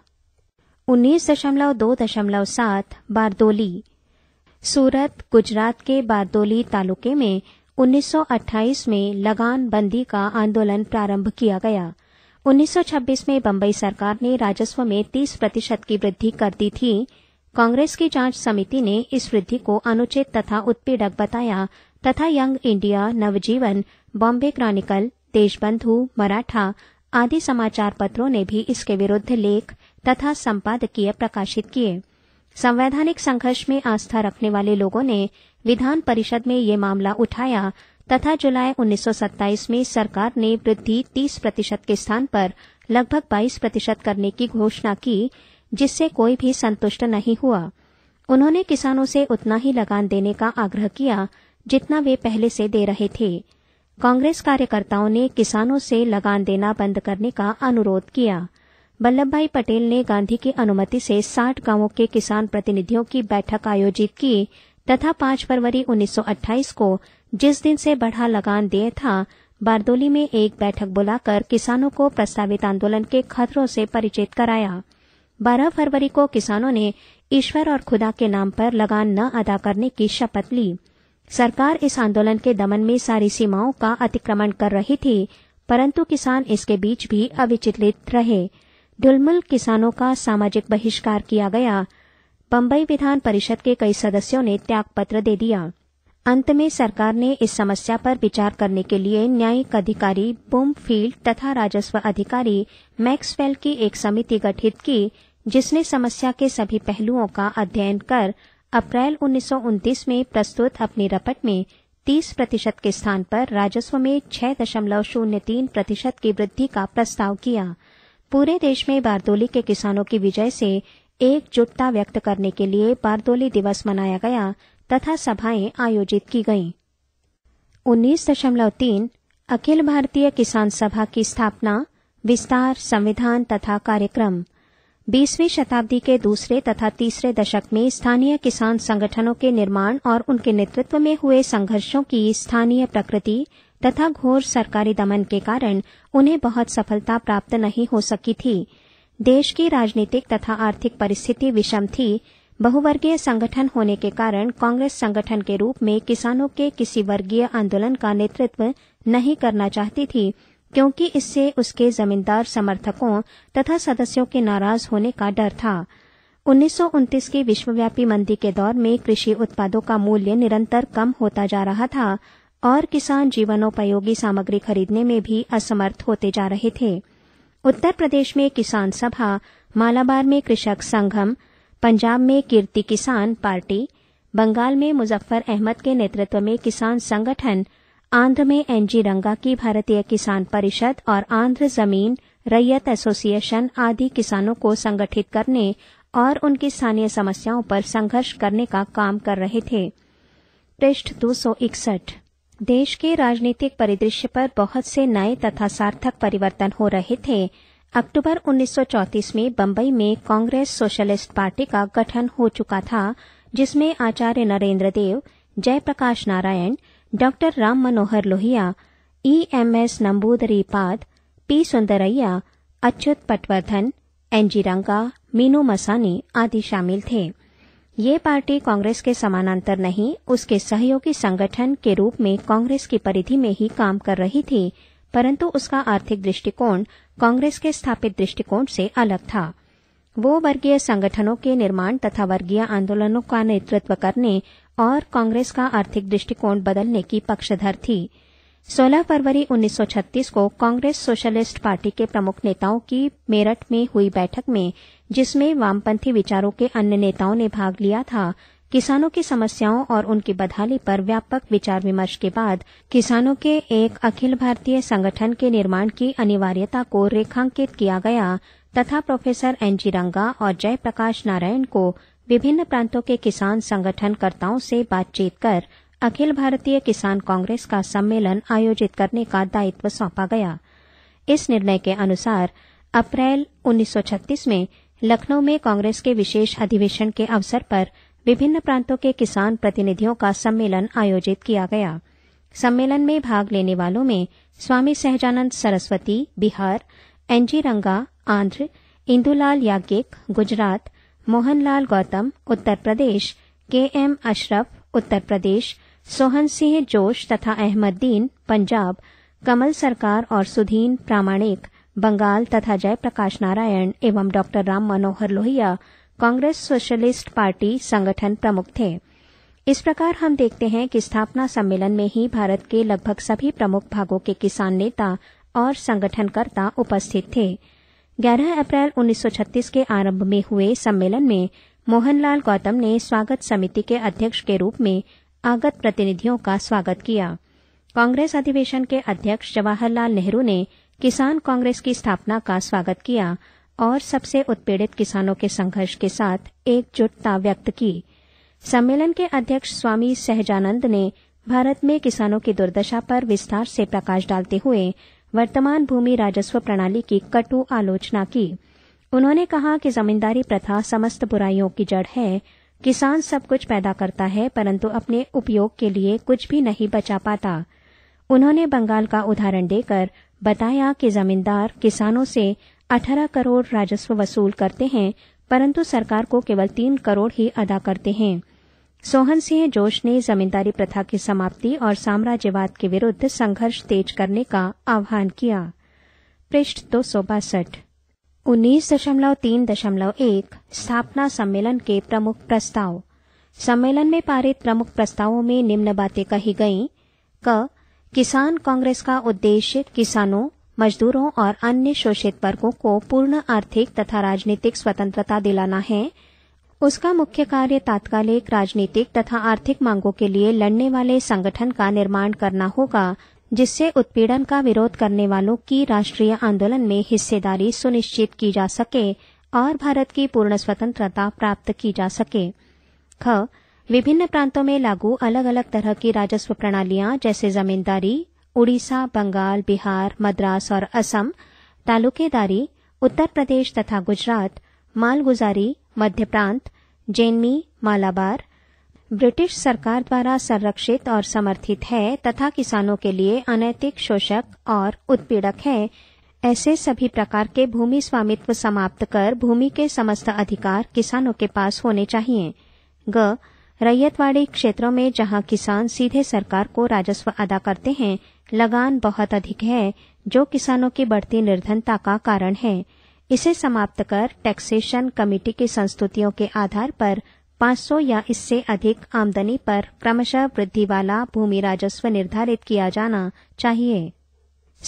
S1: उन्नीस दशमलव दो दशमलव सात बारदोली सूरत गुजरात के बारदोली तालुके में 1928 में लगान बंदी का आंदोलन प्रारंभ किया गया 1926 में बंबई सरकार ने राजस्व में 30 प्रतिशत की वृद्धि कर दी थी कांग्रेस की जांच समिति ने इस वृद्धि को अनुचित तथा उत्पीड़क बताया तथा young India Navjivan Bombay chronicle Deshbandhu Maratha आदि समाचार पत्रों ने भी इसके विरुद्ध लेख तथा संपादकीय प्रकाशित किये संवैधानिक संघर्ष में आस्था रखने वाले लोगों ने विधान परिषद में ये मामला उठाया तथा जुलाई 1927 में सरकार ने वृद्धि 30 प्रतिशत के स्थान पर लगभग 22 प्रतिशत करने की घोषणा की जिससे कोई भी संतुष्ट नहीं हुआ उन्होंने किसानों से उतना ही लगान देने का आग्रह किया जितना वे पहले से दे रहे थे कांग्रेस कार्यकर्ताओं ने किसानों से लगान देना बंद करने का अनुरोध किया वल्लभ भाई पटेल ने गांधी की अनुमति से 60 गांवों के किसान प्रतिनिधियों की बैठक आयोजित की तथा 5 फरवरी 1928 को जिस दिन से बढ़ा लगान दिए था बारदोली में एक बैठक बुलाकर किसानों को प्रस्तावित आंदोलन के खतरों से परिचित कराया 12 फरवरी को किसानों ने ईश्वर और खुदा के नाम पर लगान न अदा करने की शपथ ली सरकार इस आंदोलन के दमन में सारी सीमाओं का अतिक्रमण कर रही थी परंतु किसान इसके बीच भी अविचलित रहे ढुलमुल किसानों का सामाजिक बहिष्कार किया गया बम्बई विधान परिषद के कई सदस्यों ने त्यागपत्र दे दिया अंत में सरकार ने इस समस्या पर विचार करने के लिए न्यायिक अधिकारी फील्ड तथा राजस्व अधिकारी मैक्सवेल की एक समिति गठित की जिसने समस्या के सभी पहलुओं का अध्ययन कर अप्रैल उन्नीस में प्रस्तुत अपनी रपट में 30 प्रतिशत के स्थान पर राजस्व में 6.03 प्रतिशत की वृद्धि का प्रस्ताव किया पूरे देश में बारदोली के किसानों की विजय से एकजुटता व्यक्त करने के लिए बारदोली दिवस मनाया गया तथा सभाएं आयोजित की गईं उन्नीस दशमलव तीन अखिल भारतीय किसान सभा की स्थापना विस्तार संविधान तथा कार्यक्रम बीसवीं शताब्दी के दूसरे तथा तीसरे दशक में स्थानीय किसान संगठनों के निर्माण और उनके नेतृत्व में हुए संघर्षों की स्थानीय प्रकृति तथा घोर सरकारी दमन के कारण उन्हें बहुत सफलता प्राप्त नहीं हो सकी थी देश की राजनीतिक तथा आर्थिक परिस्थिति विषम थी बहुवर्गीय संगठन होने के कारण कांग्रेस संगठन के रूप में किसानों के किसी वर्गीय आंदोलन का नेतृत्व नहीं करना चाहती थी क्योंकि इससे उसके जमींदार समर्थकों तथा सदस्यों के नाराज होने का डर था उन्नीस की विश्वव्यापी मंदी के दौर में कृषि उत्पादों का मूल्य निरंतर कम होता जा रहा था और किसान जीवनोपयोगी सामग्री खरीदने में भी असमर्थ होते जा रहे थे उत्तर प्रदेश में किसान सभा मालाबार में कृषक संघम पंजाब में कीर्ति किसान पार्टी बंगाल में मुजफ्फर अहमद के नेतृत्व में किसान संगठन आंध्र में एनजी रंगा की भारतीय किसान परिषद और आंध्र जमीन रैयत एसोसिएशन आदि किसानों को संगठित करने और उनकी स्थानीय समस्याओं पर संघर्ष करने का काम कर रहे थे पृष्ठ दो देश के राजनीतिक परिदृश्य पर बहुत से नए तथा सार्थक परिवर्तन हो रहे थे अक्टूबर 1934 में बंबई में कांग्रेस सोशलिस्ट पार्टी का गठन हो चुका था जिसमें आचार्य नरेंद्र देव Jayaprakash Narayan Dr Ram Manohar Lohia E M S Namboodiripad P Sundarayya Achyut Patwardhan NG Ranga Minoo Masani आदि शामिल थे ये पार्टी कांग्रेस के समानांतर नहीं उसके सहयोगी संगठन के रूप में कांग्रेस की परिधि में ही काम कर रही थी परंतु उसका आर्थिक दृष्टिकोण कांग्रेस के स्थापित दृष्टिकोण से अलग था वो वर्गीय संगठनों के निर्माण तथा वर्गीय आंदोलनों का नेतृत्व करने और कांग्रेस का आर्थिक दृष्टिकोण बदलने की पक्षधर थी 16 फरवरी 1936 को कांग्रेस सोशलिस्ट पार्टी के प्रमुख नेताओं की मेरठ में हुई बैठक में जिसमें वामपंथी विचारों के अन्य नेताओं ने भाग लिया था किसानों की समस्याओं और उनकी बदहाली पर व्यापक विचार विमर्श के बाद किसानों के एक अखिल भारतीय संगठन के निर्माण की अनिवार्यता को रेखांकित किया गया तथा प्रोफेसर एनजी रंगा और जयप्रकाश नारायण को विभिन्न प्रांतों के किसान संगठनकर्ताओं से बातचीत कर अखिल भारतीय किसान कांग्रेस का सम्मेलन आयोजित करने का दायित्व सौंपा गया इस निर्णय के अनुसार अप्रैल 1936 में लखनऊ में कांग्रेस के विशेष अधिवेशन के अवसर पर विभिन्न प्रांतों के किसान प्रतिनिधियों का सम्मेलन आयोजित किया गया सम्मेलन में भाग लेने वालों में स्वामी सहजानंद सरस्वती बिहार एनजी रंगा आंध्र इंदुलाल याज्ञिक गुजरात मोहनलाल गौतम उत्तर प्रदेश के एम अशरफ उत्तर प्रदेश सोहन सिंह जोश तथा अहमद दीन पंजाब कमल सरकार और सुधीन प्रामाणिक बंगाल तथा जयप्रकाश नारायण एवं Dr Ram Manohar Lohia Congress socialist party संगठन प्रमुख थे इस प्रकार हम देखते हैं कि स्थापना सम्मेलन में ही भारत के लगभग सभी प्रमुख भागों के किसान नेता और संगठनकर्ता उपस्थित थे 11 अप्रैल 1936 के आरंभ में हुए सम्मेलन में मोहनलाल गौतम ने स्वागत समिति के अध्यक्ष के रूप में आगत प्रतिनिधियों का स्वागत किया कांग्रेस अधिवेशन के अध्यक्ष जवाहरलाल नेहरू ने किसान कांग्रेस की स्थापना का स्वागत किया और सबसे उत्पीड़ित किसानों के संघर्ष के साथ एकजुटता व्यक्त की सम्मेलन के अध्यक्ष स्वामी सहजानंद ने भारत में किसानों की दुर्दशा पर विस्तार से प्रकाश डालते हुए वर्तमान भूमि राजस्व प्रणाली की कटु आलोचना की उन्होंने कहा कि जमींदारी प्रथा समस्त बुराइयों की जड़ है किसान सब कुछ पैदा करता है परंतु अपने उपयोग के लिए कुछ भी नहीं बचा पाता उन्होंने बंगाल का उदाहरण देकर बताया कि जमींदार किसानों से 18 करोड़ राजस्व वसूल करते हैं परंतु सरकार को केवल तीन करोड़ ही अदा करते हैं सोहन सिंह जोश ने जमींदारी प्रथा की समाप्ति और साम्राज्यवाद के विरुद्ध संघर्ष तेज करने का आह्वान किया पृष्ठ दो सौ बासठ उन्नीस दशमलव तीन दशमलव एक स्थापना सम्मेलन के प्रमुख प्रस्ताव सम्मेलन में पारित प्रमुख प्रस्तावों में निम्न बातें कही गईं क किसान कांग्रेस का उद्देश्य किसानों मजदूरों और अन्य शोषित वर्गों को पूर्ण आर्थिक तथा राजनीतिक स्वतंत्रता दिलाना है उसका मुख्य कार्य तात्कालिक राजनीतिक तथा आर्थिक मांगों के लिए लड़ने वाले संगठन का निर्माण करना होगा जिससे उत्पीड़न का विरोध करने वालों की राष्ट्रीय आंदोलन में हिस्सेदारी सुनिश्चित की जा सके और भारत की पूर्ण स्वतंत्रता प्राप्त की जा सके ख विभिन्न प्रांतों में लागू अलग अलग तरह की राजस्व प्रणालियां जैसे जमींदारी उड़ीसा बंगाल बिहार मद्रास और असम तालुकेदारी उत्तर प्रदेश तथा गुजरात मालगुजारी मध्य प्रांत जेनमी मालाबार ब्रिटिश सरकार द्वारा संरक्षित और समर्थित है तथा किसानों के लिए अनैतिक शोषक और उत्पीड़क है ऐसे सभी प्रकार के भूमि स्वामित्व समाप्त कर भूमि के समस्त अधिकार किसानों के पास होने चाहिए ग रैयतवाड़ी क्षेत्रों में जहां किसान सीधे सरकार को राजस्व अदा करते हैं लगान बहुत अधिक है जो किसानों की बढ़ती निर्धनता का कारण है इसे समाप्त कर टैक्सेशन कमेटी की संस्तुतियों के आधार पर 500 या इससे अधिक आमदनी पर क्रमशः वृद्धि वाला भूमि राजस्व निर्धारित किया जाना चाहिए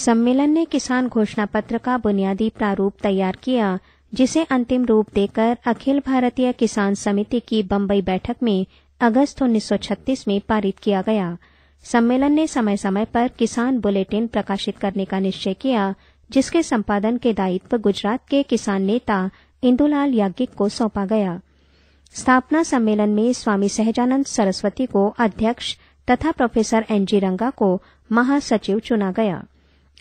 S1: सम्मेलन ने किसान घोषणा पत्र का बुनियादी प्रारूप तैयार किया जिसे अंतिम रूप देकर अखिल भारतीय किसान समिति की बम्बई बैठक में अगस्त 1936 में पारित किया गया सम्मेलन ने समय समय पर किसान बुलेटिन प्रकाशित करने का निश्चय किया जिसके संपादन के दायित्व गुजरात के किसान नेता इंदुलाल याज्ञिक को सौंपा गया स्थापना सम्मेलन में स्वामी सहजानंद सरस्वती को अध्यक्ष तथा प्रोफेसर एनजी रंगा को महासचिव चुना गया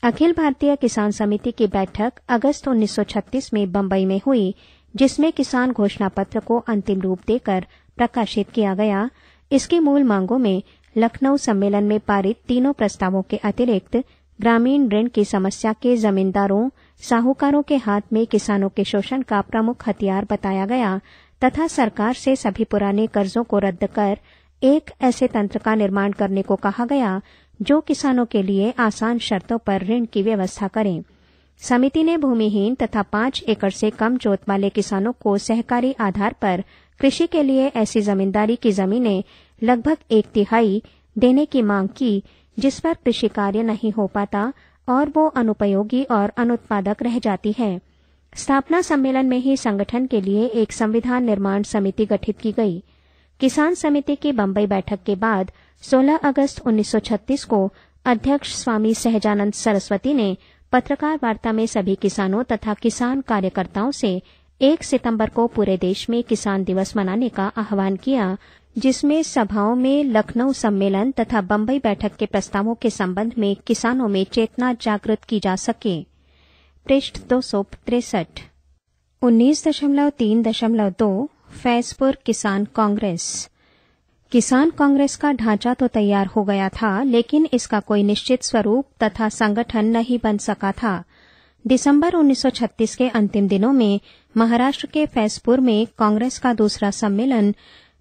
S1: अखिल भारतीय किसान समिति की बैठक अगस्त 1936 में बंबई में हुई जिसमें किसान घोषणा पत्र को अंतिम रूप देकर प्रकाशित किया गया इसकी मूल मांगों में लखनऊ सम्मेलन में पारित तीनों प्रस्तावों के अतिरिक्त ग्रामीण ऋण की समस्या के जमींदारों साहूकारों के हाथ में किसानों के शोषण का प्रमुख हथियार बताया गया तथा सरकार से सभी पुराने कर्जों को रद्द कर एक ऐसे तंत्र का निर्माण करने को कहा गया जो किसानों के लिए आसान शर्तों पर ऋण की व्यवस्था करें समिति ने भूमिहीन तथा पांच एकड़ से कम जोत वाले किसानों को सहकारी आधार पर कृषि के लिए ऐसी जमींदारी की जमीनें लगभग एक तिहाई देने की मांग की जिस पर कृषि कार्य नहीं हो पाता और वो अनुपयोगी और अनुत्पादक रह जाती है स्थापना सम्मेलन में ही संगठन के लिए एक संविधान निर्माण समिति गठित की गई किसान समिति की बम्बई बैठक के बाद 16 अगस्त 1936 को अध्यक्ष स्वामी सहजानंद सरस्वती ने पत्रकार वार्ता में सभी किसानों तथा किसान कार्यकर्ताओं से 1 सितंबर को पूरे देश में किसान दिवस मनाने का आह्वान किया जिसमें सभाओं में लखनऊ सम्मेलन तथा बम्बई बैठक के प्रस्तावों के संबंध में किसानों में चेतना जागृत की जा सके पृष्ठ दो सौ तिरसठ उन्नीस दशमलव तीन दशमलव दो फैजपुर किसान कांग्रेस किसान कांग्रेस का ढांचा तो तैयार हो गया था लेकिन इसका कोई निश्चित स्वरूप तथा संगठन नहीं बन सका था दिसंबर 1936 के अंतिम दिनों में महाराष्ट्र के फैजपुर में कांग्रेस का दूसरा सम्मेलन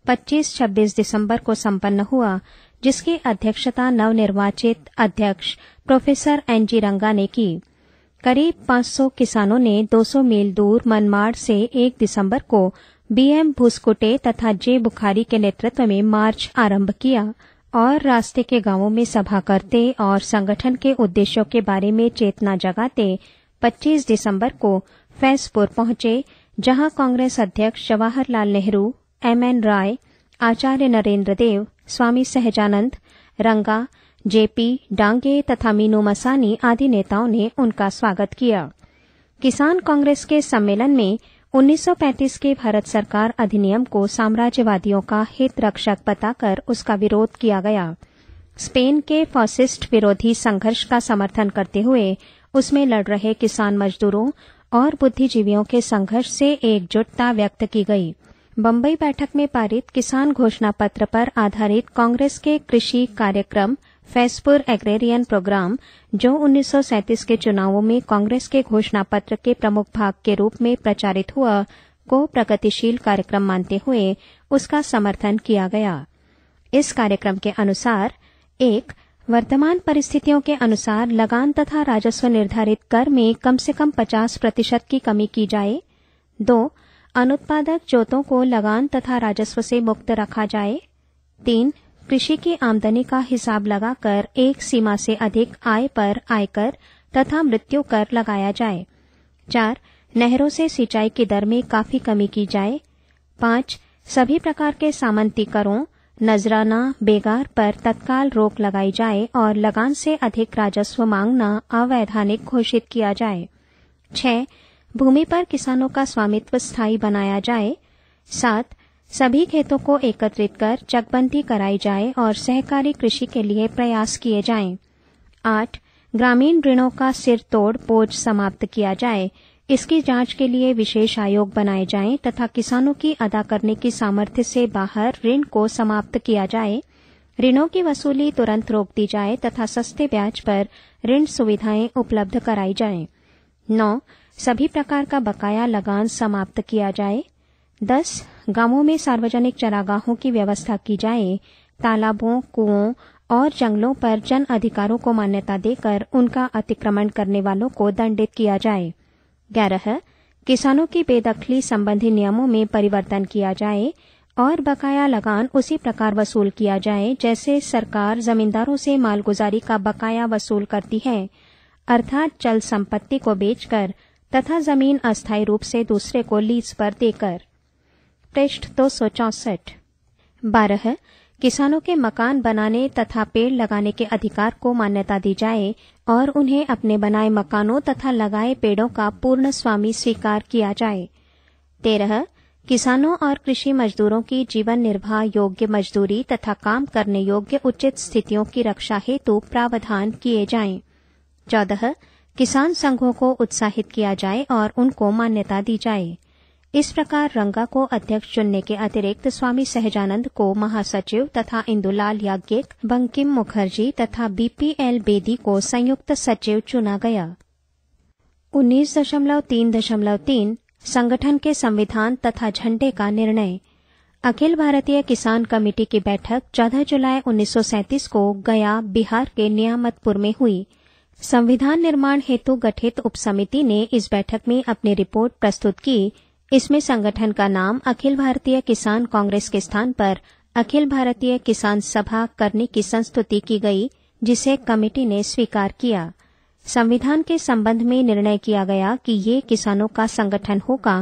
S1: 25-26 दिसंबर को संपन्न हुआ जिसकी अध्यक्षता नवनिर्वाचित अध्यक्ष प्रोफेसर एन जी रंगा ने की करीब 500 किसानों ने 200 मील दूर मनमाड़ से 1 दिसंबर को बीएम भूसकुटे तथा जे बुखारी के नेतृत्व में मार्च आरंभ किया और रास्ते के गांवों में सभा करते और संगठन के उद्देश्यों के बारे में चेतना जगाते 25 दिसंबर को फैजपुर पहुंचे जहां कांग्रेस अध्यक्ष Jawaharlal Nehru M N Roy Acharya Narendra Dev Swami Sahajanand Ranga JP Dange तथा मीनू मसानी आदि नेताओं ने उनका स्वागत किया किसान कांग्रेस के सम्मेलन में 1935 के भारत सरकार अधिनियम को साम्राज्यवादियों का हित रक्षक बताकर उसका विरोध किया गया स्पेन के फासिस्ट विरोधी संघर्ष का समर्थन करते हुए उसमें लड़ रहे किसान मजदूरों और बुद्धिजीवियों के संघर्ष से एकजुटता व्यक्त की गई बम्बई बैठक में पारित किसान घोषणा पत्र पर आधारित कांग्रेस के कृषि कार्यक्रम फैसपुर एग्रेरियन प्रोग्राम जो 1937 के चुनावों में कांग्रेस के घोषणा पत्र के प्रमुख भाग के रूप में प्रचारित हुआ को प्रगतिशील कार्यक्रम मानते हुए उसका समर्थन किया गया इस कार्यक्रम के अनुसार एक वर्तमान परिस्थितियों के अनुसार लगान तथा राजस्व निर्धारित कर में कम से कम 50 प्रतिशत की कमी की जाए दो अनुत्पादक जोतों को लगान तथा राजस्व से मुक्त रखा जाए तीन कृषि की आमदनी का हिसाब लगाकर एक सीमा से अधिक आय पर आयकर तथा मृत्यु कर लगाया जाए चार नहरों से सिंचाई की दर में काफी कमी की जाए पांच सभी प्रकार के सामंती करों नजराना बेगार पर तत्काल रोक लगाई जाए और लगान से अधिक राजस्व मांगना अवैधानिक घोषित किया जाए छह भूमि पर किसानों का स्वामित्व स्थायी बनाया जाए सात सभी खेतों को एकत्रित कर चकबंदी कराई जाए और सहकारी कृषि के लिए प्रयास किए जाएं। आठ ग्रामीण ऋणों का सिर तोड़ बोझ समाप्त किया जाए इसकी जांच के लिए विशेष आयोग बनाए जाएं तथा किसानों की अदा करने की सामर्थ्य से बाहर ऋण को समाप्त किया जाए ऋणों की वसूली तुरंत रोक दी जाए तथा सस्ते ब्याज पर ऋण सुविधाएं उपलब्ध कराई जाएं। नौ सभी प्रकार का बकाया लगान समाप्त किया जाए दस गांवों में सार्वजनिक चरागाहों की व्यवस्था की जाए तालाबों कुओं और जंगलों पर जन अधिकारों को मान्यता देकर उनका अतिक्रमण करने वालों को दंडित किया जाए ग्यारह किसानों की बेदखली संबंधी नियमों में परिवर्तन किया जाए और बकाया लगान उसी प्रकार वसूल किया जाए जैसे सरकार जमींदारों से मालगुजारी का बकाया वसूल करती है अर्थात चल संपत्ति को बेचकर तथा जमीन अस्थायी रूप से दूसरे को लीज पर देकर टेस्ट दो तो सौ चौसठ बारह किसानों के मकान बनाने तथा पेड़ लगाने के अधिकार को मान्यता दी जाए और उन्हें अपने बनाए मकानों तथा लगाए पेड़ों का पूर्ण स्वामी स्वीकार किया जाए तेरह किसानों और कृषि मजदूरों की जीवन निर्वाह योग्य मजदूरी तथा काम करने योग्य उचित स्थितियों की रक्षा हेतु प्रावधान किए जाएं। चौदह किसान संघों को उत्साहित किया जाए और उनको मान्यता दी जाए इस प्रकार रंगा को अध्यक्ष चुनने के अतिरिक्त स्वामी सहजानंद को महासचिव तथा इंदुलाल याज्ञिक बंकिम मुखर्जी तथा बीपीएल बेदी को संयुक्त सचिव चुना गया उन्नीस दशमलव तीन दशमलव तीन संगठन के संविधान तथा झंडे का निर्णय अखिल भारतीय किसान कमेटी की बैठक 14 जुलाई 1937 को गया बिहार के नियामतपुर में हुई संविधान निर्माण हेतु गठित उपसमिति ने इस बैठक में अपनी रिपोर्ट प्रस्तुत की इसमें संगठन का नाम अखिल भारतीय किसान कांग्रेस के स्थान पर अखिल भारतीय किसान सभा करने की संस्तुति की गई जिसे कमेटी ने स्वीकार किया संविधान के संबंध में निर्णय किया गया कि ये किसानों का संगठन होगा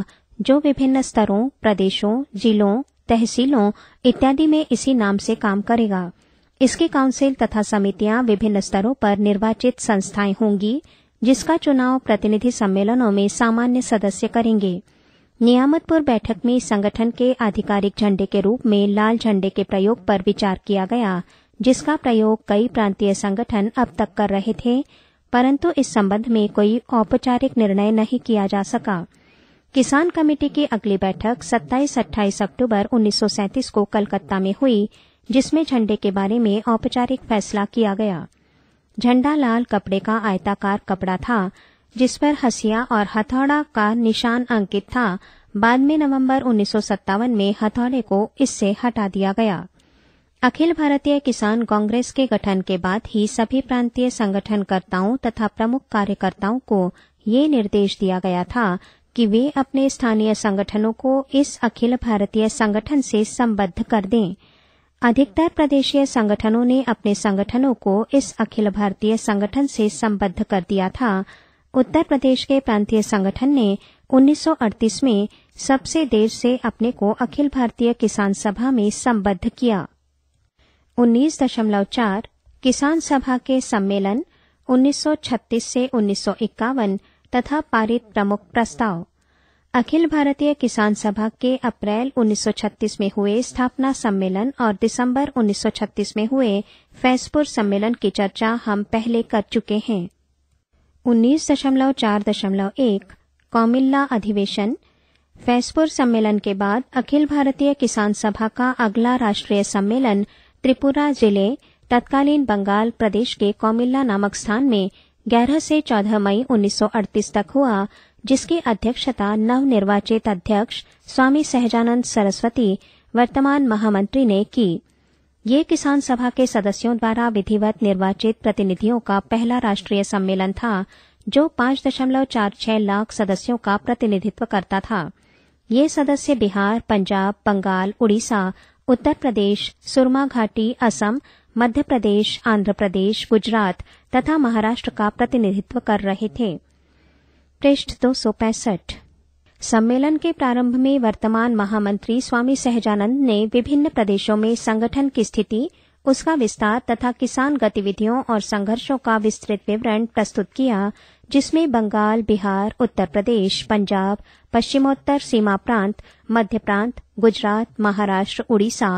S1: जो विभिन्न स्तरों प्रदेशों जिलों तहसीलों इत्यादि में इसी नाम से काम करेगा इसकी काउंसिल तथा समितियां विभिन्न स्तरों पर निर्वाचित संस्थाएं होंगी जिसका चुनाव प्रतिनिधि सम्मेलनों में सामान्य सदस्य करेंगे नियामतपुर बैठक में संगठन के आधिकारिक झंडे के रूप में लाल झंडे के प्रयोग पर विचार किया गया जिसका प्रयोग कई प्रांतीय संगठन अब तक कर रहे थे परंतु इस संबंध में कोई औपचारिक निर्णय नहीं किया जा सका किसान कमेटी की अगली बैठक 27-28 अक्टूबर 1937 को कलकत्ता में हुई जिसमें झंडे के बारे में औपचारिक फैसला किया गया झंडा लाल कपड़े का आयताकार कपड़ा था जिस पर हसिया और हथौड़ा का निशान अंकित था बाद में नवंबर उन्नीस में हथौड़े को इससे हटा दिया गया अखिल भारतीय किसान कांग्रेस के गठन के बाद ही सभी प्रांतीय संगठनकर्ताओं तथा प्रमुख कार्यकर्ताओं को ये निर्देश दिया गया था कि वे अपने स्थानीय संगठनों को इस अखिल भारतीय संगठन से संबद्ध कर दें अधिकतर प्रदेशीय संगठनों ने अपने संगठनों को इस अखिल भारतीय संगठन से संबद्ध कर दिया था उत्तर प्रदेश के प्रांतीय संगठन ने 1938 में सबसे देर से अपने को अखिल भारतीय किसान सभा में संबद्ध किया 19.4 किसान सभा के सम्मेलन 1936 से 1951 तथा पारित प्रमुख प्रस्ताव अखिल भारतीय किसान सभा के अप्रैल 1936 में हुए स्थापना सम्मेलन और दिसंबर 1936 में हुए फैजपुर सम्मेलन की चर्चा हम पहले कर चुके हैं उन्नीस दशमलव चार दशमलव एक कौमिल्ला अधिवेशन फैसपुर सम्मेलन के बाद अखिल भारतीय किसान सभा का अगला राष्ट्रीय सम्मेलन त्रिपुरा जिले तत्कालीन बंगाल प्रदेश के कौमिल्ला नामक स्थान में 11 से 14 मई 1938 तक हुआ जिसकी अध्यक्षता नवनिर्वाचित अध्यक्ष स्वामी सहजानंद सरस्वती वर्तमान महामंत्री ने की ये किसान सभा के सदस्यों द्वारा विधिवत निर्वाचित प्रतिनिधियों का पहला राष्ट्रीय सम्मेलन था जो पांच दशमलव चार छह लाख सदस्यों का प्रतिनिधित्व करता था ये सदस्य बिहार पंजाब बंगाल उड़ीसा उत्तर प्रदेश सुरमा घाटी असम मध्य प्रदेश आंध्र प्रदेश गुजरात तथा महाराष्ट्र का प्रतिनिधित्व कर रहे थे पृष्ठ दो सौ पैंसठ सम्मेलन के प्रारंभ में वर्तमान महामंत्री स्वामी सहजानंद ने विभिन्न प्रदेशों में संगठन की स्थिति उसका विस्तार तथा किसान गतिविधियों और संघर्षों का विस्तृत विवरण प्रस्तुत किया जिसमें बंगाल बिहार उत्तर प्रदेश पंजाब पश्चिमोत्तर सीमा प्रांत मध्य प्रांत गुजरात महाराष्ट्र उड़ीसा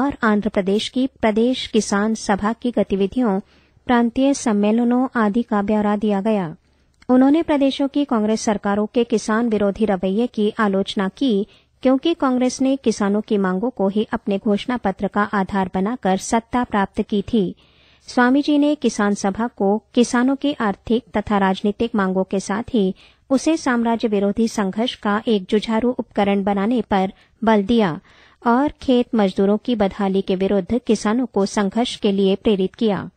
S1: और आंध्र प्रदेश की प्रदेश किसान सभा की गतिविधियों प्रांतीय सम्मेलनों आदि का ब्यौरा दिया गया उन्होंने प्रदेशों की कांग्रेस सरकारों के किसान विरोधी रवैये की आलोचना की क्योंकि कांग्रेस ने किसानों की मांगों को ही अपने घोषणा पत्र का आधार बनाकर सत्ता प्राप्त की थी स्वामी जी ने किसान सभा को किसानों की आर्थिक तथा राजनीतिक मांगों के साथ ही उसे साम्राज्य विरोधी संघर्ष का एक जुझारू उपकरण बनाने पर बल दिया और खेत मजदूरों की बदहाली के विरुद्ध किसानों को संघर्ष के लिए प्रेरित किया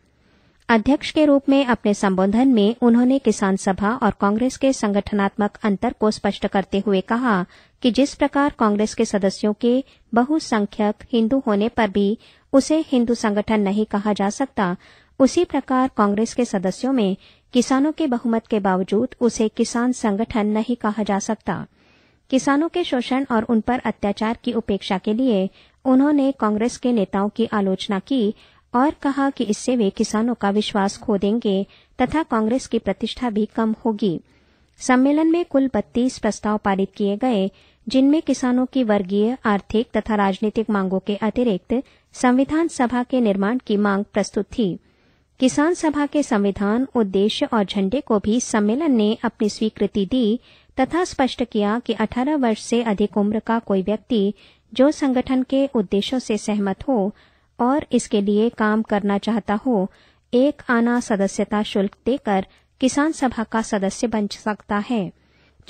S1: अध्यक्ष के रूप में अपने संबोधन में उन्होंने किसान सभा और कांग्रेस के संगठनात्मक अंतर को स्पष्ट करते हुए कहा कि जिस प्रकार कांग्रेस के सदस्यों के बहुसंख्यक हिंदू होने पर भी उसे हिंदू संगठन नहीं कहा जा सकता उसी प्रकार कांग्रेस के सदस्यों में किसानों के बहुमत के बावजूद उसे किसान संगठन नहीं कहा जा सकता किसानों के शोषण और उन पर अत्याचार की उपेक्षा के लिए उन्होंने कांग्रेस के नेताओं की आलोचना की और कहा कि इससे वे किसानों का विश्वास खो देंगे तथा कांग्रेस की प्रतिष्ठा भी कम होगी सम्मेलन में कुल बत्तीस प्रस्ताव पारित किए गए जिनमें किसानों की वर्गीय आर्थिक तथा राजनीतिक मांगों के अतिरिक्त संविधान सभा के निर्माण की मांग प्रस्तुत थी किसान सभा के संविधान उद्देश्य और झंडे को भी सम्मेलन ने अपनी स्वीकृति दी तथा स्पष्ट किया कि 18 वर्ष से अधिक उम्र का कोई व्यक्ति जो संगठन के उद्देश्यों से सहमत हो और इसके लिए काम करना चाहता हो एक आना सदस्यता शुल्क देकर किसान सभा का सदस्य बन सकता है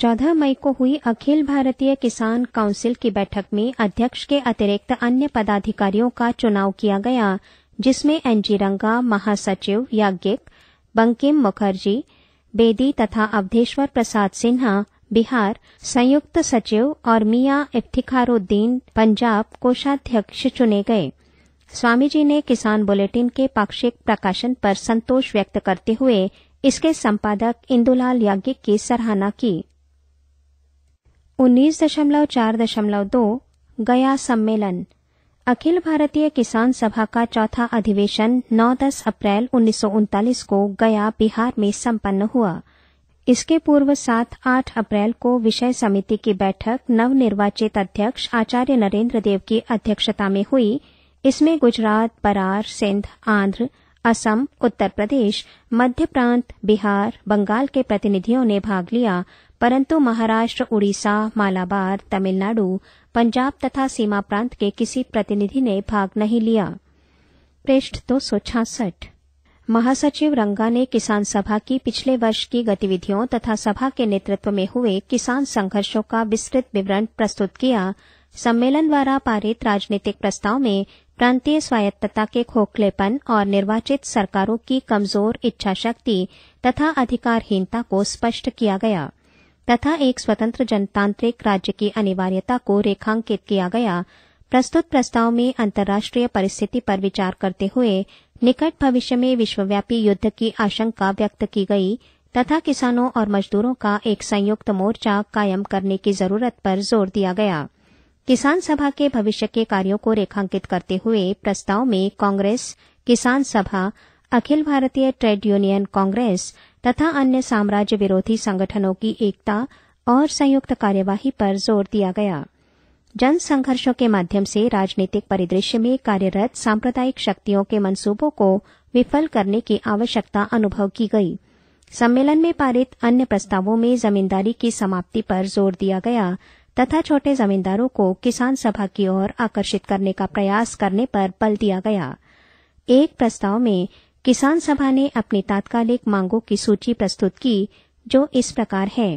S1: चौदह मई को हुई अखिल भारतीय किसान काउंसिल की बैठक में अध्यक्ष के अतिरिक्त अन्य पदाधिकारियों का चुनाव किया गया जिसमें एनजी रंगा महासचिव याज्ञिक बंकिम मुखर्जी बेदी तथा अवधेश्वर प्रसाद सिन्हा बिहार संयुक्त सचिव और मियां इफ्तिखारुद्दीन पंजाब कोषाध्यक्ष चुने गये स्वामी जी ने किसान बुलेटिन के पाक्षिक प्रकाशन पर संतोष व्यक्त करते हुए इसके संपादक इंदुलाल याज्ञिक की सराहना की उन्नीस दशमलव चार दशमलव दो गया सम्मेलन अखिल भारतीय किसान सभा का चौथा अधिवेशन 9-10 अप्रैल उन्नीस को गया बिहार में संपन्न हुआ इसके पूर्व सात आठ अप्रैल को विषय समिति की बैठक नवनिर्वाचित अध्यक्ष आचार्य नरेंद्र देव की अध्यक्षता में हुई इसमें गुजरात बरार सिंध आंध्र असम उत्तर प्रदेश मध्य प्रांत बिहार बंगाल के प्रतिनिधियों ने भाग लिया परंतु महाराष्ट्र उड़ीसा मालाबार तमिलनाडु पंजाब तथा सीमा प्रांत के किसी प्रतिनिधि ने भाग नहीं लिया पृष्ठ दो महासचिव रंगा ने किसान सभा की पिछले वर्ष की गतिविधियों तथा सभा के नेतृत्व में हुए किसान संघर्षों का विस्तृत विवरण प्रस्तुत किया सम्मेलन द्वारा पारित राजनीतिक प्रस्ताव में प्रांतीय स्वायत्तता के खोखलेपन और निर्वाचित सरकारों की कमजोर इच्छा शक्ति तथा अधिकारहीनता को स्पष्ट किया गया तथा एक स्वतंत्र जनतांत्रिक राज्य की अनिवार्यता को रेखांकित किया गया प्रस्तुत प्रस्ताव में अंतर्राष्ट्रीय परिस्थिति पर विचार करते हुए निकट भविष्य में विश्वव्यापी युद्ध की आशंका व्यक्त की गई तथा किसानों और मजदूरों का एक संयुक्त मोर्चा कायम करने की जरूरत पर जोर दिया गया किसान सभा के भविष्य के कार्यों को रेखांकित करते हुए प्रस्ताव में कांग्रेस किसान सभा अखिल भारतीय ट्रेड यूनियन कांग्रेस तथा अन्य साम्राज्य विरोधी संगठनों की एकता और संयुक्त कार्यवाही पर जोर दिया गया जन संघर्षों के माध्यम से राजनीतिक परिदृश्य में कार्यरत सांप्रदायिक शक्तियों के मंसूबों को विफल करने की आवश्यकता अनुभव की गई सम्मेलन में पारित अन्य प्रस्तावों में जमींदारी की समाप्ति पर जोर दिया गया तथा छोटे जमींदारों को किसान सभा की ओर आकर्षित करने का प्रयास करने पर बल दिया गया एक प्रस्ताव में किसान सभा ने अपनी तात्कालिक मांगों की सूची प्रस्तुत की जो इस प्रकार है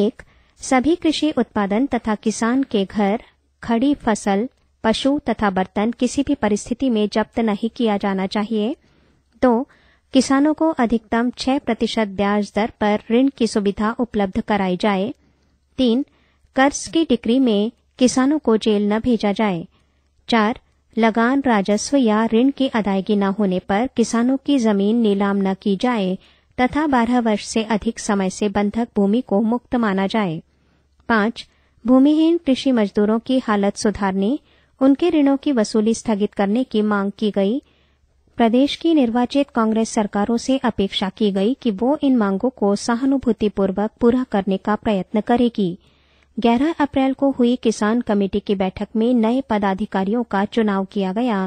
S1: एक सभी कृषि उत्पादन तथा किसान के घर खड़ी फसल पशु तथा बर्तन किसी भी परिस्थिति में जब्त नहीं किया जाना चाहिए दो किसानों को अधिकतम छह प्रतिशत ब्याज दर पर ऋण की सुविधा उपलब्ध कराई जाए तीन कर्ज की डिक्री में किसानों को जेल न भेजा जाए चार लगान राजस्व या ऋण की अदायगी न होने पर किसानों की जमीन नीलाम न की जाए तथा बारह वर्ष से अधिक समय से बंधक भूमि को मुक्त माना जाए पांच भूमिहीन कृषि मजदूरों की हालत सुधारने उनके ऋणों की वसूली स्थगित करने की मांग की गई प्रदेश की निर्वाचित कांग्रेस सरकारों से अपेक्षा की गई कि वो इन मांगों को सहानुभूतिपूर्वक पूरा करने का प्रयत्न करेगी 11 अप्रैल को हुई किसान कमेटी की बैठक में नए पदाधिकारियों का चुनाव किया गया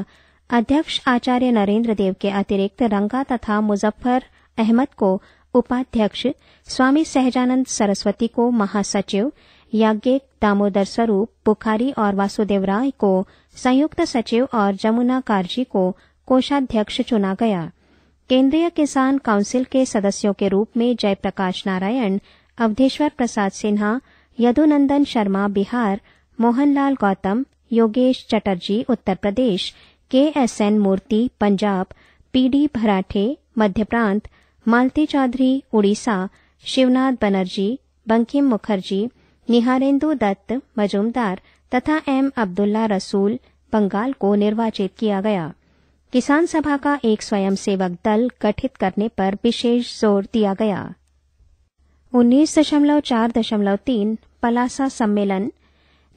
S1: अध्यक्ष आचार्य नरेंद्र देव के अतिरिक्त रंगा तथा मुजफ्फर अहमद को उपाध्यक्ष स्वामी सहजानंद सरस्वती को महासचिव याज्ञिक दामोदर स्वरूप बुखारी और वासुदेव राय को संयुक्त सचिव और जमुना कारजी को कोषाध्यक्ष चुना गया केंद्रीय किसान काउंसिल के सदस्यों के रूप में जयप्रकाश नारायण अवधेश्वर प्रसाद Sinha Yadunandan Sharma Bihar Mohanlal Gautam Yogesh Chatterjee Uttar Pradesh K S N Murthy Punjab P D Bharathe मध्य प्रांत मालती चौधरी उड़ीसा शिवनाथ बनर्जी बंकिम मुखर्जी निहारेन्दु दत्त मजूमदार तथा एम अब्दुल्ला रसूल बंगाल को निर्वाचित किया गया किसान सभा का एक स्वयंसेवक दल गठित करने पर विशेष जोर दिया गया उन्नीस दशमलव चार दशमलव तीन पलासा सम्मेलन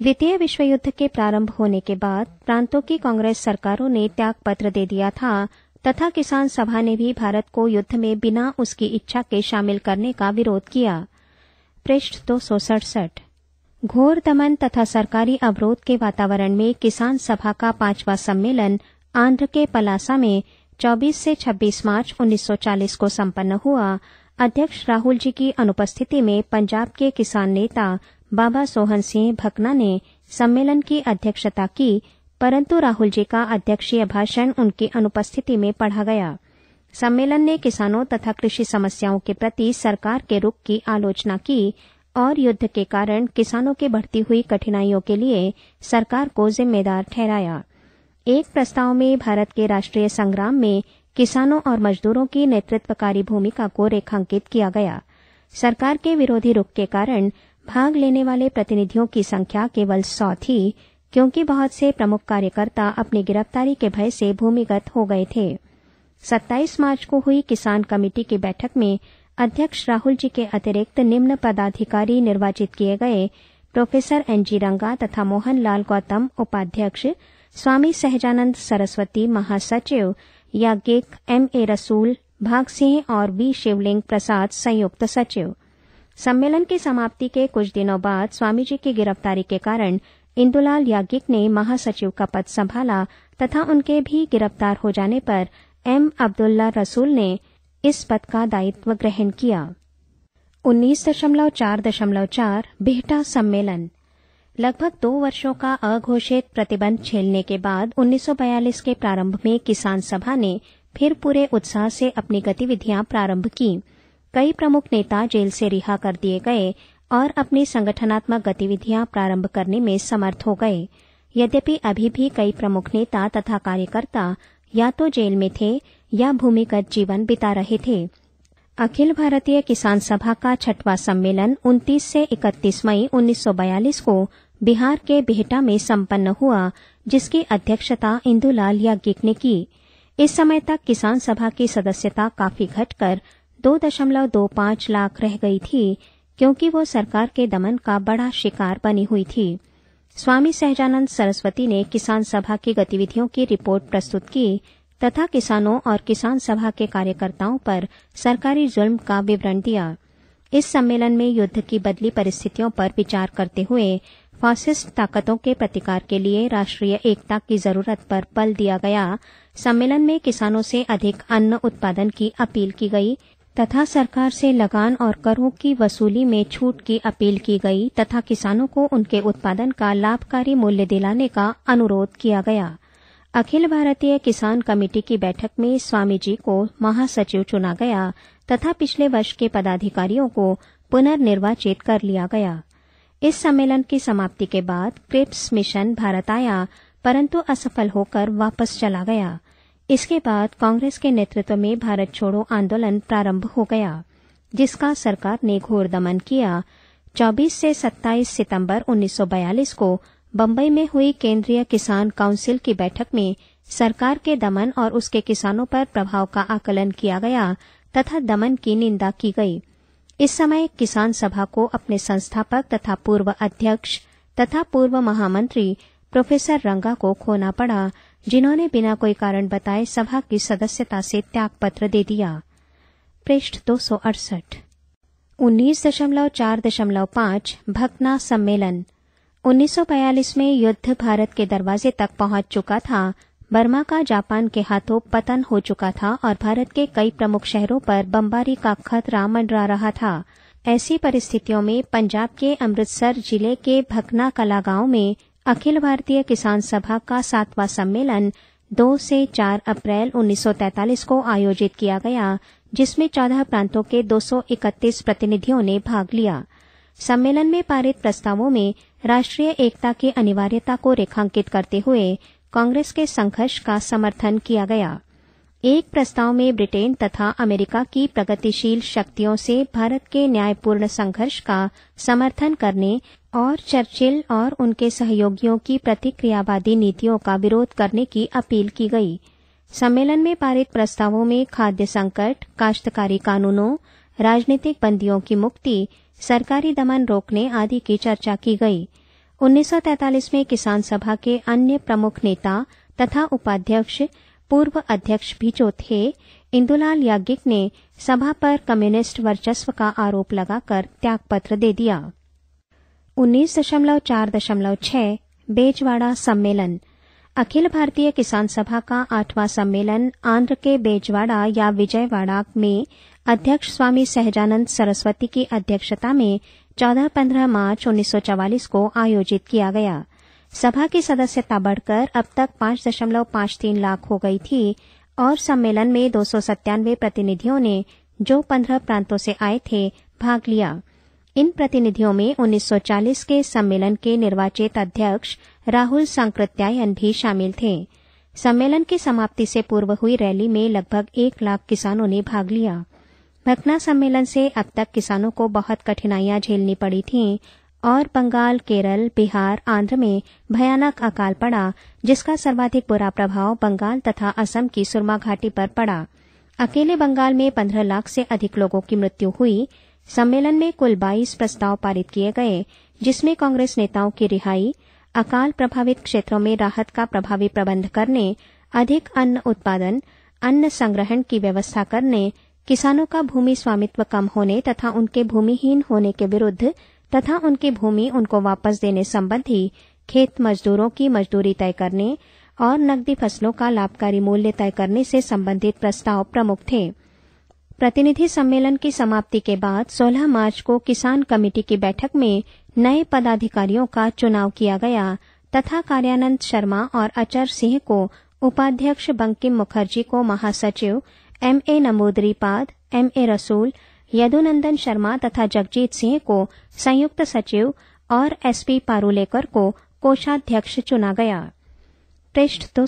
S1: द्वितीय विश्व युद्ध के प्रारंभ होने के बाद प्रांतों की कांग्रेस सरकारों ने त्याग पत्र दे दिया था तथा किसान सभा ने भी भारत को युद्ध में बिना उसकी इच्छा के शामिल करने का विरोध किया पृष्ठ दो घोर दमन तथा सरकारी अवरोध के वातावरण में किसान सभा का पांचवा सम्मेलन आंध्र के पलासा में 24 से 26 मार्च 1940 को संपन्न हुआ अध्यक्ष राहुल जी की अनुपस्थिति में पंजाब के किसान नेता बाबा सोहन सिंह भकना ने सम्मेलन की अध्यक्षता की परंतु राहुल जी का अध्यक्षीय भाषण उनकी अनुपस्थिति में पढ़ा गया सम्मेलन ने किसानों तथा कृषि समस्याओं के प्रति सरकार के रुख की आलोचना की और युद्ध के कारण किसानों की बढ़ती हुई कठिनाइयों के लिए सरकार को जिम्मेदार ठहराया एक प्रस्ताव में भारत के राष्ट्रीय संग्राम में किसानों और मजदूरों की नेतृत्वकारी भूमिका को रेखांकित किया गया सरकार के विरोधी रुख के कारण भाग लेने वाले प्रतिनिधियों की संख्या केवल सौ थी क्योंकि बहुत से प्रमुख कार्यकर्ता अपनी गिरफ्तारी के भय से भूमिगत हो गए थे 27 मार्च को हुई किसान कमेटी की बैठक में अध्यक्ष राहुल जी के अतिरिक्त निम्न पदाधिकारी निर्वाचित किए गए प्रोफेसर एन जी रंगा तथा मोहन लाल गौतम उपाध्यक्ष स्वामी सहजानंद सरस्वती महासचिव याज्ञिक एम ए रसूल भाग सिंह और बी शिवलिंग प्रसाद संयुक्त सचिव सम्मेलन की समाप्ति के कुछ दिनों बाद स्वामी जी की गिरफ्तारी के कारण इंदुलाल याज्ञिक ने महासचिव का पद संभाला तथा उनके भी गिरफ्तार हो जाने पर एम अब्दुल्ला रसूल ने इस पद का दायित्व ग्रहण किया उन्नीस दशमलव चार दशमलव चार बेहटा सम्मेलन लगभग दो वर्षों का अघोषित प्रतिबंध झेलने के बाद 1942 के प्रारंभ में किसान सभा ने फिर पूरे उत्साह से अपनी गतिविधियां प्रारंभ की कई प्रमुख नेता जेल से रिहा कर दिए गए और अपनी संगठनात्मक गतिविधियां प्रारंभ करने में समर्थ हो गए यद्यपि अभी भी कई प्रमुख नेता तथा कार्यकर्ता या तो जेल में थे या भूमिगत जीवन बिता रहे थे अखिल भारतीय किसान सभा का छठवां सम्मेलन 29 से 31 मई 1942 को बिहार के बिहटा में संपन्न हुआ जिसकी अध्यक्षता इंदुलाल याज्ञिक ने की इस समय तक किसान सभा की सदस्यता काफी घटकर दो दशमलव दो पांच लाख रह गई थी क्योंकि वो सरकार के दमन का बड़ा शिकार बनी हुई थी स्वामी सहजानंद सरस्वती ने किसान सभा की गतिविधियों की रिपोर्ट प्रस्तुत की तथा किसानों और किसान सभा के कार्यकर्ताओं पर सरकारी जुल्म का विवरण दिया इस सम्मेलन में युद्ध की बदली परिस्थितियों पर विचार करते हुए फासिस्ट ताकतों के प्रतिकार के लिए राष्ट्रीय एकता की जरूरत पर बल दिया गया सम्मेलन में किसानों से अधिक अन्न उत्पादन की अपील की गई तथा सरकार से लगान और करों की वसूली में छूट की अपील की गई तथा किसानों को उनके उत्पादन का लाभकारी मूल्य दिलाने का अनुरोध किया गया अखिल भारतीय किसान कमेटी की बैठक में स्वामी जी को महासचिव चुना गया तथा पिछले वर्ष के पदाधिकारियों को पुनर्निर्वाचित कर लिया गया इस सम्मेलन की समाप्ति के बाद क्रिप्स मिशन भारत आया परंतु असफल होकर वापस चला गया इसके बाद कांग्रेस के नेतृत्व में भारत छोड़ो आंदोलन प्रारंभ हो गया जिसका सरकार ने घोर दमन किया 24 से 27 सितंबर 1942 को बम्बई में हुई केंद्रीय किसान काउंसिल की बैठक में सरकार के दमन और उसके किसानों पर प्रभाव का आकलन किया गया तथा दमन की निंदा की गई इस समय किसान सभा को अपने संस्थापक तथा पूर्व अध्यक्ष तथा पूर्व महामंत्री प्रोफेसर रंगा को खोना पड़ा जिन्होंने बिना कोई कारण बताए सभा की सदस्यता से त्याग पत्र दे दिया पृष्ठ दो सौ अड़सठ उन्नीस दशमलव चार दशमलव पांच भकना सम्मेलन 1942 में युद्ध भारत के दरवाजे तक पहुंच चुका था बर्मा का जापान के हाथों पतन हो चुका था और भारत के कई प्रमुख शहरों पर बमबारी का खतरा मंडरा रहा था ऐसी परिस्थितियों में पंजाब के अमृतसर जिले के भकना कला गांव में अखिल भारतीय किसान सभा का सातवां सम्मेलन 2 से 4 अप्रैल 1943 को आयोजित किया गया जिसमें 14 प्रांतों के 231 प्रतिनिधियों ने भाग लिया सम्मेलन में पारित प्रस्तावों में राष्ट्रीय एकता की अनिवार्यता को रेखांकित करते हुए कांग्रेस के संघर्ष का समर्थन किया गया एक प्रस्ताव में ब्रिटेन तथा अमेरिका की प्रगतिशील शक्तियों से भारत के न्यायपूर्ण संघर्ष का समर्थन करने और चर्चिल और उनके सहयोगियों की प्रतिक्रियावादी नीतियों का विरोध करने की अपील की गई सम्मेलन में पारित प्रस्तावों में खाद्य संकट काश्तकारी कानूनों राजनीतिक बंदियों की मुक्ति सरकारी दमन रोकने आदि की चर्चा की गई 1943 में किसान सभा के अन्य प्रमुख नेता तथा उपाध्यक्ष पूर्व अध्यक्ष भी जो थे इंदुलाल याज्ञिक ने सभा पर कम्युनिस्ट वर्चस्व का आरोप लगाकर त्यागपत्र दे दिया उन्नीस दशमलव चार दशमलव छह बेजवाड़ा सम्मेलन अखिल भारतीय किसान सभा का आठवां सम्मेलन आंध्र के बेजवाड़ा या विजयवाड़ा में अध्यक्ष स्वामी सहजानंद सरस्वती की अध्यक्षता में चौदह पन्द्रह मार्च उन्नीस को आयोजित किया गया सभा की सदस्यता बढ़कर अब तक पांच पांच दशमलव तीन लाख हो गई थी और सम्मेलन में दो सौ प्रतिनिधियों ने जो पन्द्रह प्रांतों से आए थे भाग लिया इन प्रतिनिधियों में 1940 के सम्मेलन के निर्वाचित अध्यक्ष राहुल सांकृत्यायन भी शामिल थे सम्मेलन की समाप्ति से पूर्व हुई रैली में लगभग एक लाख किसानों ने भाग लिया भकना सम्मेलन से अब तक किसानों को बहुत कठिनाइयां झेलनी पड़ी थीं और बंगाल केरल बिहार आंध्र में भयानक अकाल पड़ा जिसका सर्वाधिक बुरा प्रभाव बंगाल तथा असम की सुरमा घाटी पर पड़ा अकेले बंगाल में पन्द्रह लाख से अधिक लोगों की मृत्यु हुई सम्मेलन में कुल बाईस प्रस्ताव पारित किए गए जिसमें कांग्रेस नेताओं की रिहाई अकाल प्रभावित क्षेत्रों में राहत का प्रभावी प्रबंध करने अधिक अन्न उत्पादन अन्न संग्रहण की व्यवस्था करने किसानों का भूमि स्वामित्व कम होने तथा उनके भूमिहीन होने के विरुद्ध तथा उनकी भूमि उनको वापस देने संबंधी खेत मजदूरों की मजदूरी तय करने और नकदी फसलों का लाभकारी मूल्य तय करने से संबंधित प्रस्ताव प्रमुख थे प्रतिनिधि सम्मेलन की समाप्ति के बाद 16 मार्च को किसान कमेटी की बैठक में नए पदाधिकारियों का चुनाव किया गया तथा कार्यानंद शर्मा और अचर सिंह को उपाध्यक्ष बंकिम मुखर्जी को महासचिव एम ए नमोदरीपाद एम ए रसूल यदुनंदन शर्मा तथा जगजीत सिंह को संयुक्त सचिव और एसपी पारूलेकर को कोषाध्यक्ष चुना गया पृष्ठ दो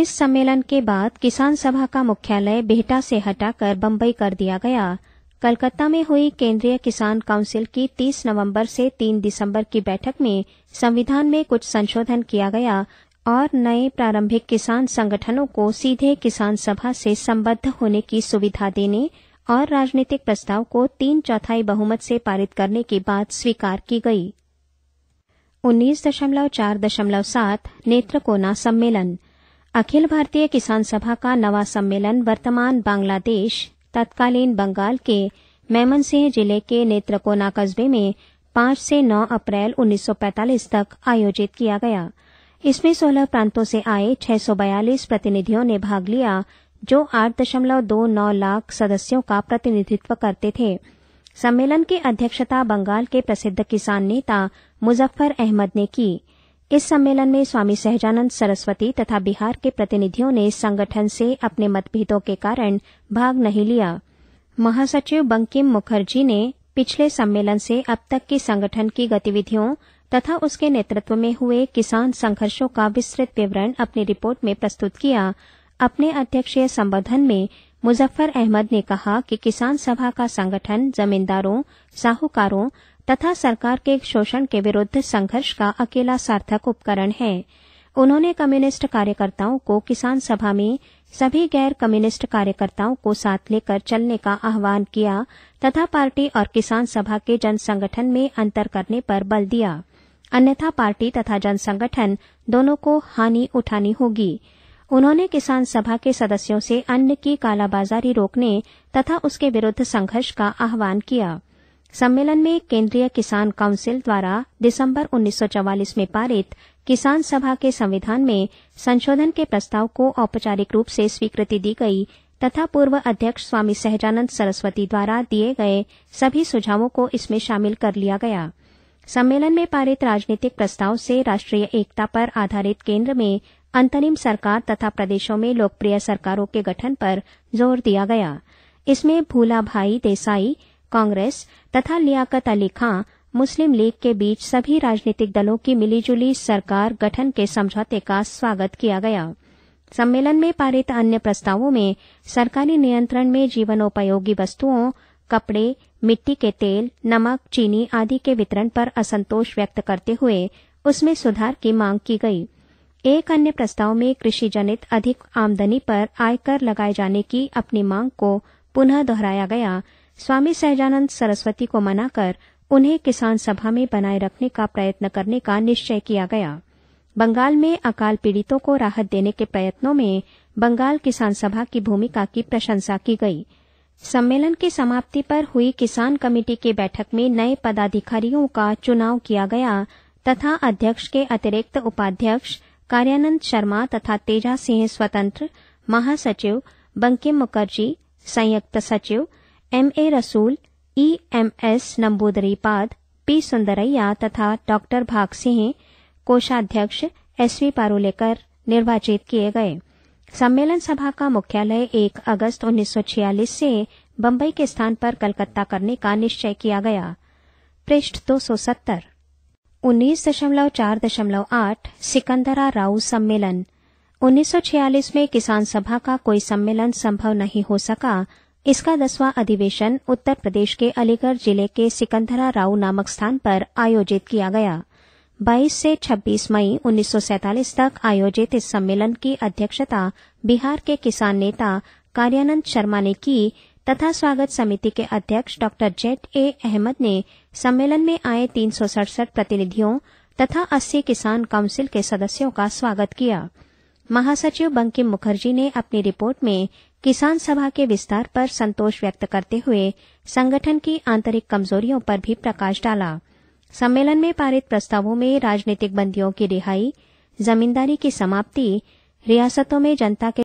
S1: इस सम्मेलन के बाद किसान सभा का मुख्यालय बेहटा से हटाकर बम्बई कर दिया गया कलकत्ता में हुई केंद्रीय किसान काउंसिल की 30 नवंबर से 3 दिसंबर की बैठक में संविधान में कुछ संशोधन किया गया और नए प्रारंभिक किसान संगठनों को सीधे किसान सभा से संबद्ध होने की सुविधा देने और राजनीतिक प्रस्ताव को तीन चौथाई बहुमत से पारित करने की बात स्वीकार की गई उन्नीस दशमलव चार दशमलव सात नेत्रकोना सम्मेलन अखिल भारतीय किसान सभा का नवा सम्मेलन वर्तमान बांग्लादेश तत्कालीन बंगाल के मैमन सिंह जिले के नेत्रकोना कस्बे में 5 से 9 अप्रैल 1945 तक आयोजित किया गया इसमें 16 प्रांतों से आए 642 प्रतिनिधियों ने भाग लिया जो 8.29 लाख सदस्यों का प्रतिनिधित्व करते थे सम्मेलन की अध्यक्षता बंगाल के प्रसिद्ध किसान नेता मुजफ्फर अहमद ने की इस सम्मेलन में स्वामी सहजानंद सरस्वती तथा बिहार के प्रतिनिधियों ने संगठन से अपने मतभेदों के कारण भाग नहीं लिया महासचिव बंकिम मुखर्जी ने पिछले सम्मेलन से अब तक की संगठन की गतिविधियों तथा उसके नेतृत्व में हुए किसान संघर्षों का विस्तृत विवरण अपनी रिपोर्ट में प्रस्तुत किया अपने अध्यक्षीय संबोधन में मुजफ्फर अहमद ने कहा कि किसान सभा का संगठन जमींदारों साहूकारों तथा सरकार के शोषण के विरुद्ध संघर्ष का अकेला सार्थक उपकरण है उन्होंने कम्युनिस्ट कार्यकर्ताओं को किसान सभा में सभी गैर कम्युनिस्ट कार्यकर्ताओं को साथ लेकर चलने का आह्वान किया तथा पार्टी और किसान सभा के जन संगठन में अंतर करने पर बल दिया अन्यथा पार्टी तथा जनसंगठन दोनों को हानि उठानी होगी उन्होंने किसान सभा के सदस्यों से अन्न की कालाबाजारी रोकने तथा उसके विरुद्ध संघर्ष का आह्वान किया सम्मेलन में केंद्रीय किसान काउंसिल द्वारा दिसंबर 1944 में पारित किसान सभा के संविधान में संशोधन के प्रस्ताव को औपचारिक रूप से स्वीकृति दी गई तथा पूर्व अध्यक्ष स्वामी सहजानंद सरस्वती द्वारा दिए गए सभी सुझावों को इसमें शामिल कर लिया गया सम्मेलन में पारित राजनीतिक प्रस्ताव से राष्ट्रीय एकता पर आधारित केंद्र में अंतरिम सरकार तथा प्रदेशों में लोकप्रिय सरकारों के गठन पर जोर दिया गया इसमें भूला भाई देसाई कांग्रेस तथा लियाकत अली खां मुस्लिम लीग के बीच सभी राजनीतिक दलों की मिलीजुली सरकार गठन के समझौते का स्वागत किया गया सम्मेलन में पारित अन्य प्रस्तावों में सरकारी नियंत्रण में जीवनोपयोगी वस्तुओं कपड़े मिट्टी के तेल नमक चीनी आदि के वितरण पर असंतोष व्यक्त करते हुए उसमें सुधार की मांग की गई एक अन्य प्रस्ताव में कृषि जनित अधिक आमदनी पर आयकर लगाए जाने की अपनी मांग को पुनः दोहराया गया स्वामी सहजानंद सरस्वती को मनाकर उन्हें किसान सभा में बनाए रखने का प्रयत्न करने का निश्चय किया गया बंगाल में अकाल पीड़ितों को राहत देने के प्रयत्नों में बंगाल किसान सभा की भूमिका की प्रशंसा की गई सम्मेलन की समाप्ति पर हुई किसान कमेटी की बैठक में नए पदाधिकारियों का चुनाव किया गया तथा अध्यक्ष के अतिरिक्त उपाध्यक्ष कार्यानंद शर्मा तथा तेजा सिंह स्वतंत्र महासचिव बंकिम मुखर्जी संयुक्त सचिव M A Rasul E M S Namboodiripad P Sundarayya तथा डॉ भाग सिंह कोषाध्यक्ष एस वी पारोलेकर निर्वाचित किए गये सम्मेलन सभा का मुख्यालय 1 अगस्त 1946 से बम्बई के स्थान पर कलकत्ता करने का निश्चय किया गया पृष्ठ 270 सत्तर सिकंदरा राव सम्मेलन 1946 में किसान सभा का कोई सम्मेलन संभव नहीं हो सका इसका दसवां अधिवेशन उत्तर प्रदेश के अलीगढ़ जिले के सिकंदरा राव नामक स्थान पर आयोजित किया गया 22 से 26 मई 1947 तक आयोजित इस सम्मेलन की अध्यक्षता बिहार के किसान नेता कार्यानंद शर्मा ने की तथा स्वागत समिति के अध्यक्ष डॉ जेट ए अहमद ने सम्मेलन में आए तीन प्रतिनिधियों तथा 80 किसान काउंसिल के सदस्यों का स्वागत किया महासचिव बंकिम मुखर्जी ने अपनी रिपोर्ट में किसान सभा के विस्तार पर संतोष व्यक्त करते हुए संगठन की आंतरिक कमजोरियों पर भी प्रकाश डाला सम्मेलन में पारित प्रस्तावों में राजनीतिक बंदियों की रिहाई जमींदारी की समाप्ति रियासतों में जनता के